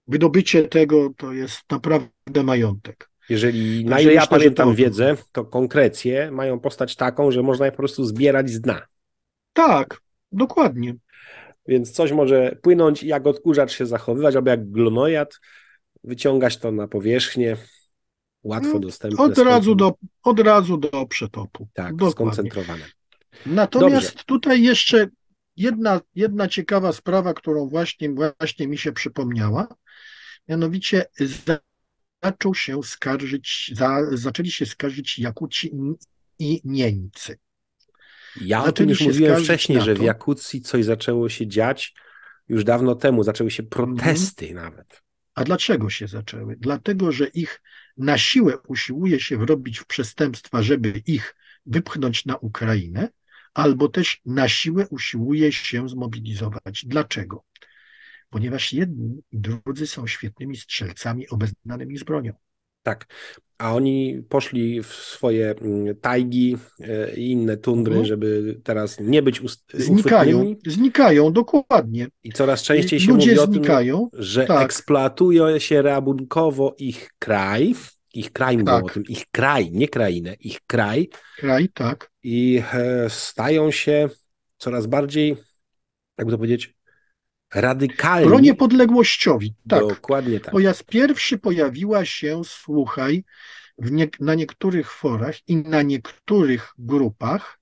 Wydobycie tego to jest naprawdę majątek. Jeżeli, na ile ja pamiętam to... wiedzę, to konkrecje mają postać taką, że można je po prostu zbierać z dna. Tak, dokładnie. Więc coś może płynąć, jak odkurzacz się zachowywać, albo jak glonojad, wyciągać to na powierzchnię, łatwo no, dostępne. Od razu do, od razu do przetopu. Tak, Dokładnie. skoncentrowane. Natomiast Dobrze. tutaj jeszcze jedna, jedna ciekawa sprawa, którą właśnie, właśnie mi się przypomniała, mianowicie zaczął się skarżyć, za, zaczęli się skarżyć Jakuci i Niemcy. Ja o tym już mówiłem wcześniej, że w Jakucji coś zaczęło się dziać już dawno temu, zaczęły się mhm. protesty mhm. nawet. A dlaczego się zaczęły? Dlatego, że ich na siłę usiłuje się wrobić w przestępstwa, żeby ich wypchnąć na Ukrainę, albo też na siłę usiłuje się zmobilizować. Dlaczego? Ponieważ jedni i drudzy są świetnymi strzelcami obeznanymi z bronią. Tak. A oni poszli w swoje mm, tajgi e, i inne tundry, mhm. żeby teraz nie być ust- Znikają, znikają, dokładnie. I coraz częściej się Ludzie mówi znikają, o tym, że tak. eksploatuje się rabunkowo ich kraj, ich kraj tak. o tym, ich kraj, nie krainę, ich kraj. Kraj, tak. I e, stają się coraz bardziej, jakby to powiedzieć, Radykalnie. Proniepodległościowi, tak. Dokładnie tak. Po raz pierwszy pojawiła się, słuchaj, nie, na niektórych forach i na niektórych grupach,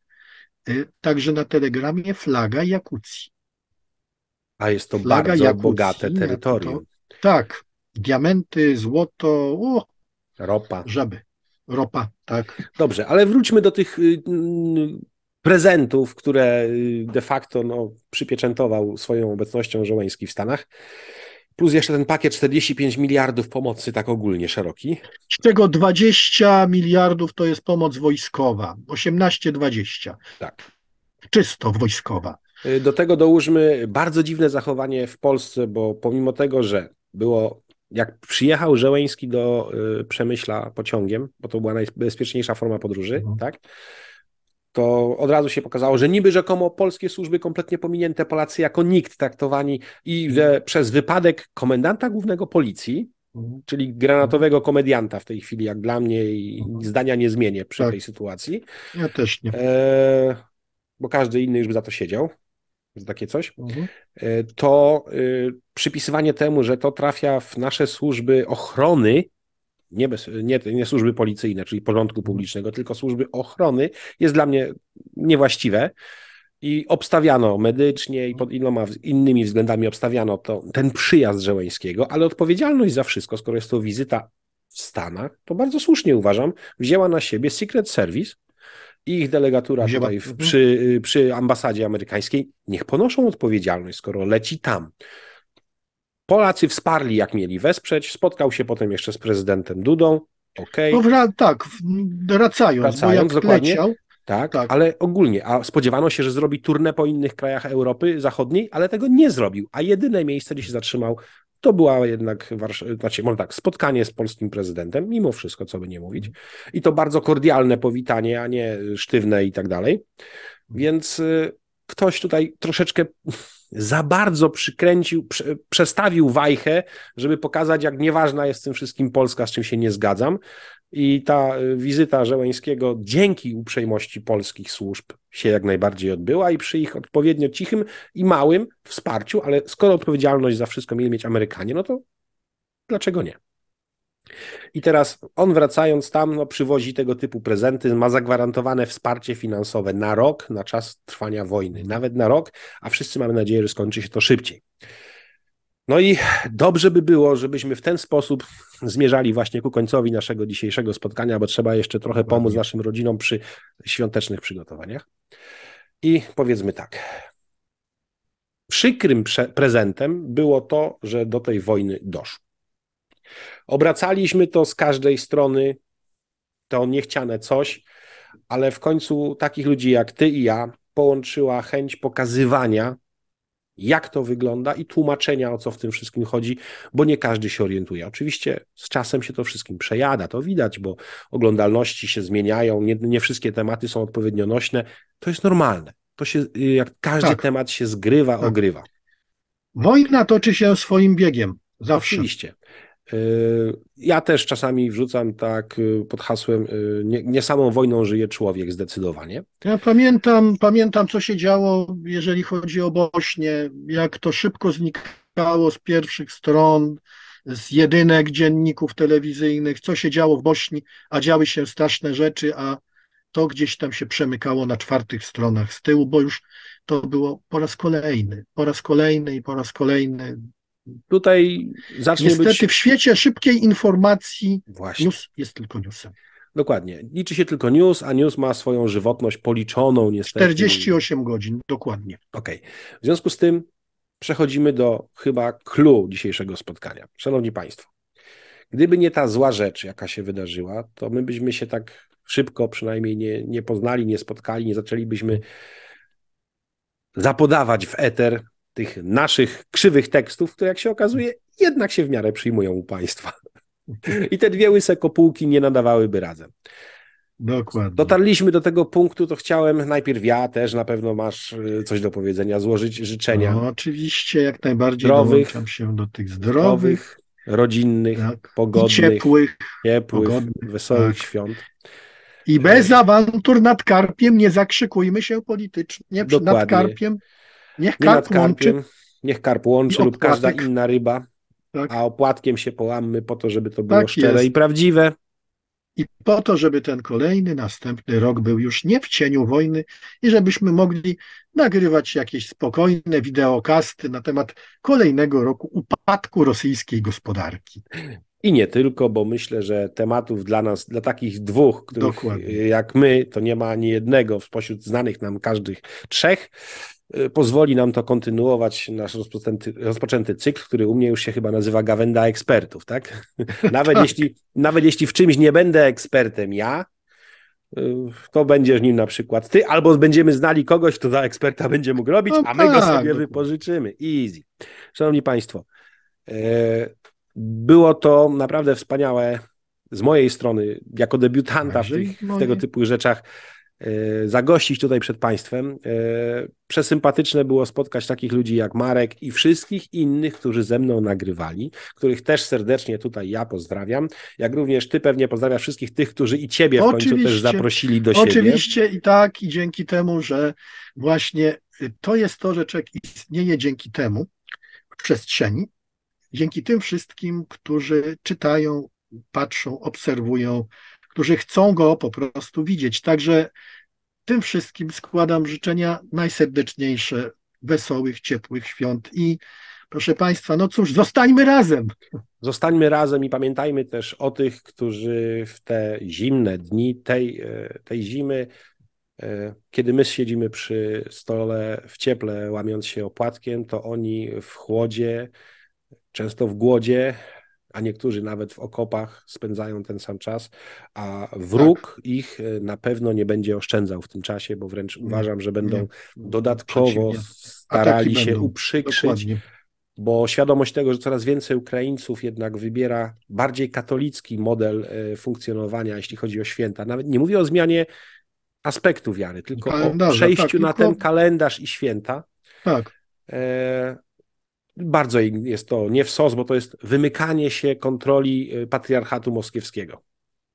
y, także na Telegramie, flaga Jakucji. A jest to flaga bardzo Jakucji, bogate terytorium. To, tak, diamenty, złoto, o, ropa. Żaby. Ropa, tak. Dobrze, ale wróćmy do tych y, prezentów, które y, de facto no, przypieczętował swoją obecnością Żołański w Stanach. Plus jeszcze ten pakiet 45 miliardów pomocy, tak ogólnie szeroki. Z czego 20 miliardów to jest pomoc wojskowa, 18-20. Tak. Czysto wojskowa. Y, do tego dołóżmy bardzo dziwne zachowanie w Polsce, bo pomimo tego, że było jak przyjechał Żeleński do y, Przemyśla pociągiem, bo to była najbezpieczniejsza forma podróży, mhm. tak? to od razu się pokazało, że niby rzekomo polskie służby kompletnie pominięte, Polacy jako nikt traktowani i mhm. że przez wypadek komendanta głównego policji, mhm. czyli granatowego komedianta w tej chwili, jak dla mnie, mhm. i zdania nie zmienię przy tak. tej sytuacji. Ja też nie. E, bo każdy inny już by za to siedział, takie coś. E, to y, przypisywanie temu, że to trafia w nasze służby ochrony, nie, bez, nie, nie służby policyjne, czyli porządku publicznego, tylko służby ochrony, jest dla mnie niewłaściwe i obstawiano medycznie i pod iloma innymi względami obstawiano to, ten przyjazd Żeleńskiego, ale odpowiedzialność za wszystko, skoro jest to wizyta w Stanach, to bardzo słusznie uważam, wzięła na siebie Secret Service i ich delegatura wzięła. tutaj w, przy, przy ambasadzie amerykańskiej. Niech ponoszą odpowiedzialność, skoro leci tam. Polacy wsparli, jak mieli wesprzeć. Spotkał się potem jeszcze z prezydentem Dudą. Okay. No, tak, wracając, wracając dokładnie. Leciał, tak, tak, ale ogólnie, a spodziewano się, że zrobi turnę po innych krajach Europy Zachodniej, ale tego nie zrobił, a jedyne miejsce, gdzie się zatrzymał, to była jednak Warsz- znaczy, może tak, spotkanie z polskim prezydentem, mimo wszystko, co by nie mówić. I to bardzo kordialne powitanie, a nie sztywne i tak dalej. Więc y, ktoś tutaj troszeczkę za bardzo przykręcił, przestawił wajchę, żeby pokazać, jak nieważna jest tym wszystkim Polska, z czym się nie zgadzam. I ta y, wizyta Żeleńskiego dzięki uprzejmości polskich służb się jak najbardziej odbyła i przy ich odpowiednio cichym i małym wsparciu, ale skoro odpowiedzialność za wszystko mieli mieć Amerykanie, no to dlaczego nie? I teraz on wracając tam, no, przywozi tego typu prezenty, ma zagwarantowane wsparcie finansowe na rok, na czas trwania wojny, nawet na rok, a wszyscy mamy nadzieję, że skończy się to szybciej. No i dobrze by było, żebyśmy w ten sposób zmierzali właśnie ku końcowi naszego dzisiejszego spotkania, bo trzeba jeszcze trochę pomóc naszym rodzinom przy świątecznych przygotowaniach. I powiedzmy tak. Przykrym prezentem było to, że do tej wojny doszło. Obracaliśmy to z każdej strony, to niechciane coś, ale w końcu takich ludzi jak ty i ja połączyła chęć pokazywania, jak to wygląda i tłumaczenia, o co w tym wszystkim chodzi, bo nie każdy się orientuje. Oczywiście z czasem się to wszystkim przejada, to widać, bo oglądalności się zmieniają, nie, nie wszystkie tematy są odpowiednio nośne. To jest normalne. To się, jak każdy tak. temat się zgrywa, tak. ogrywa. Wojna toczy się swoim biegiem, zawsze. Oczywiście. Ja też czasami wrzucam tak y, pod hasłem y, nie, nie samą wojną żyje człowiek zdecydowanie. Ja pamiętam, pamiętam, co się działo, jeżeli chodzi o Bośnię, jak to szybko znikało z pierwszych stron, z jedynek dzienników telewizyjnych, co się działo w Bośni, a działy się straszne rzeczy, a to gdzieś tam się przemykało na czwartych stronach z tyłu, bo już to było po raz kolejny, po raz kolejny i po raz kolejny Tutaj zacznie Niestety być... w świecie szybkiej informacji Właśnie. news jest tylko newsem. Dokładnie. Liczy się tylko news, a news ma swoją żywotność policzoną niestety. 48 godzin, dokładnie. Okej. Okay. W związku z tym przechodzimy do chyba klu dzisiejszego spotkania. Szanowni Państwo, gdyby nie ta zła rzecz, jaka się wydarzyła, to my byśmy się tak szybko przynajmniej nie, nie poznali, nie spotkali, nie zaczęlibyśmy zapodawać w eter tych naszych krzywych tekstów, które jak się okazuje, jednak się w miarę przyjmują u państwa. I te dwie łyse kopułki nie nadawałyby razem. Dokładnie. Dotarliśmy do tego punktu, to chciałem najpierw ja też, na pewno masz y, coś do powiedzenia, złożyć życzenia. No, oczywiście, jak najbardziej zdrowych, się do tych zdrowych, rodzinnych, tak, pogodnych, ciepłych, ciepłych pogodnych, wesołych tak. świąt. I bez awantur nad karpiem nie zakrzykujmy się politycznie Dokładnie. nad karpiem. Niech karp, nie łączy... Niech karp łączy lub każda inna ryba, tak. a opłatkiem się połammy po to, żeby to było tak szczere jest. i prawdziwe. I po to, żeby ten kolejny, następny rok był już nie w cieniu wojny i żebyśmy mogli nagrywać jakieś spokojne wideokasty na temat kolejnego roku upadku rosyjskiej gospodarki. I nie tylko, bo myślę, że tematów dla nas, dla takich dwóch, których jak my, to nie ma ani jednego spośród znanych nam każdych trzech. Y, pozwoli nam to kontynuować nasz rozpoczęty, rozpoczęty cykl, który u mnie już się chyba nazywa Gawenda Ekspertów, tak? Nawet, tak. Jeśli, nawet jeśli w czymś nie będę ekspertem ja, y, to będziesz nim na przykład ty, albo będziemy znali kogoś, kto za eksperta będzie mógł robić, no a my tak. go sobie wypożyczymy. Easy. Szanowni Państwo, y, było to naprawdę wspaniałe z mojej strony, jako debiutanta w, tych, w tego typu rzeczach, E, zagościć tutaj przed Państwem. E, przesympatyczne było spotkać takich ludzi jak Marek i wszystkich innych, którzy ze mną nagrywali, których też serdecznie tutaj ja pozdrawiam, jak również Ty pewnie pozdrawiasz wszystkich tych, którzy i Ciebie w oczywiście, końcu też zaprosili do oczywiście siebie. Oczywiście i tak, i dzięki temu, że właśnie y, to jest to, że czek istnieje dzięki temu w przestrzeni, dzięki tym wszystkim, którzy czytają, patrzą, obserwują, którzy chcą go po prostu widzieć. Także tym wszystkim składam życzenia najserdeczniejsze, wesołych, ciepłych świąt i proszę Państwa, no cóż, zostańmy razem. Zostańmy razem i pamiętajmy też o tych, którzy w te zimne dni tej, e, tej zimy, e, kiedy my siedzimy przy stole w cieple, łamiąc się opłatkiem, to oni w chłodzie, często w głodzie, a niektórzy nawet w okopach spędzają ten sam czas, a tak. wróg tak. ich e, na pewno nie będzie oszczędzał w tym czasie, bo wręcz nie, uważam, że będą nie, no, dodatkowo starali się będą. uprzykrzyć. Dokładnie bo świadomość tego, że coraz więcej Ukraińców jednak wybiera bardziej katolicki model e, funkcjonowania, jeśli chodzi o święta. Nawet nie mówię o zmianie aspektu wiary, tylko o tak, przejściu tak, na tylko... ten kalendarz i święta. Tak. E, bardzo jest to nie w sos, bo to jest wymykanie się kontroli y, patriarchatu moskiewskiego.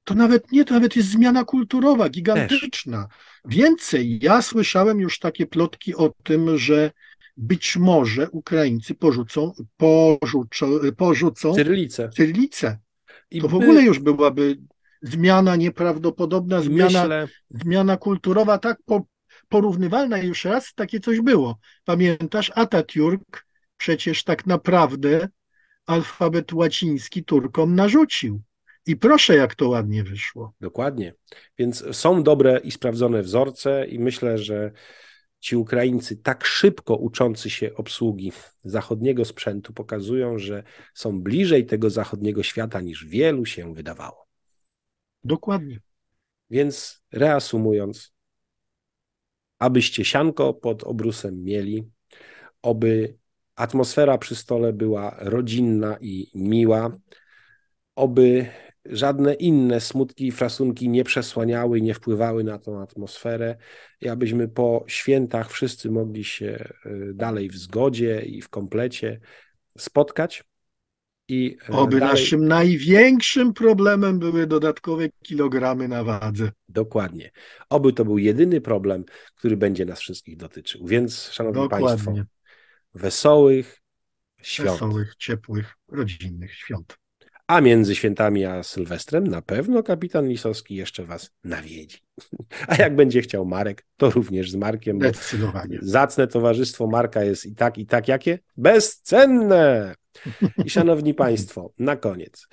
To nawet nie, to nawet jest zmiana kulturowa, gigantyczna. Też. Więcej, ja słyszałem już takie plotki o tym, że być może Ukraińcy porzucą, porzucą, y, porzucą cyrylicę. cyrylicę. I to w by... ogóle już byłaby zmiana nieprawdopodobna, zmiana, Myślę... zmiana kulturowa tak po, porównywalna. Już raz takie coś było. Pamiętasz, Atatürk przecież tak naprawdę alfabet łaciński Turkom narzucił. I proszę, jak to ładnie wyszło. Dokładnie. Więc są dobre i sprawdzone wzorce, i myślę, że ci Ukraińcy tak szybko uczący się obsługi zachodniego sprzętu pokazują, że są bliżej tego zachodniego świata niż wielu się wydawało. Dokładnie. Więc reasumując, abyście sianko pod obrusem mieli, oby Atmosfera przy stole była rodzinna i miła. Oby żadne inne smutki i frasunki nie przesłaniały, nie wpływały na tą atmosferę, i abyśmy po świętach wszyscy mogli się e, dalej w zgodzie i w komplecie spotkać. I e, Oby dalej... naszym największym problemem były dodatkowe kilogramy na wadze. Dokładnie. Oby to był jedyny problem, który będzie nas wszystkich dotyczył. Więc, szanowni Dokładnie. Państwo, wesołych świąt. Wesołych, ciepłych, rodzinnych świąt. A między świętami a Sylwestrem na pewno kapitan Lisowski jeszcze was nawiedzi. A jak będzie chciał Marek, to również z Markiem. Zacne towarzystwo Marka jest i tak, i tak jakie? Bezcenne! I szanowni państwo, na koniec.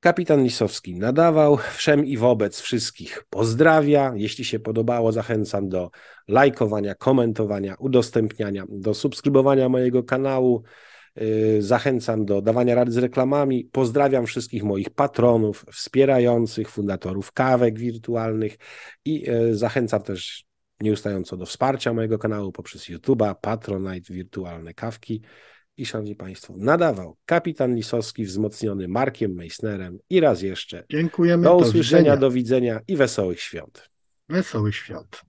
Kapitan Lisowski nadawał wszem i wobec wszystkich pozdrawia. Jeśli się podobało, zachęcam do lajkowania, komentowania, udostępniania, do subskrybowania mojego kanału. Yy, zachęcam do dawania rad z reklamami. Pozdrawiam wszystkich moich patronów, wspierających, fundatorów kawek wirtualnych i yy, zachęcam też nieustająco do wsparcia mojego kanału poprzez YouTube'a, Patronite, wirtualne kawki. I szanowni Państwo, nadawał kapitan Lisowski wzmocniony Markiem Meissnerem i raz jeszcze. Dziękujemy. Do usłyszenia, do widzenia, do widzenia i wesołych świąt. Wesołych świąt.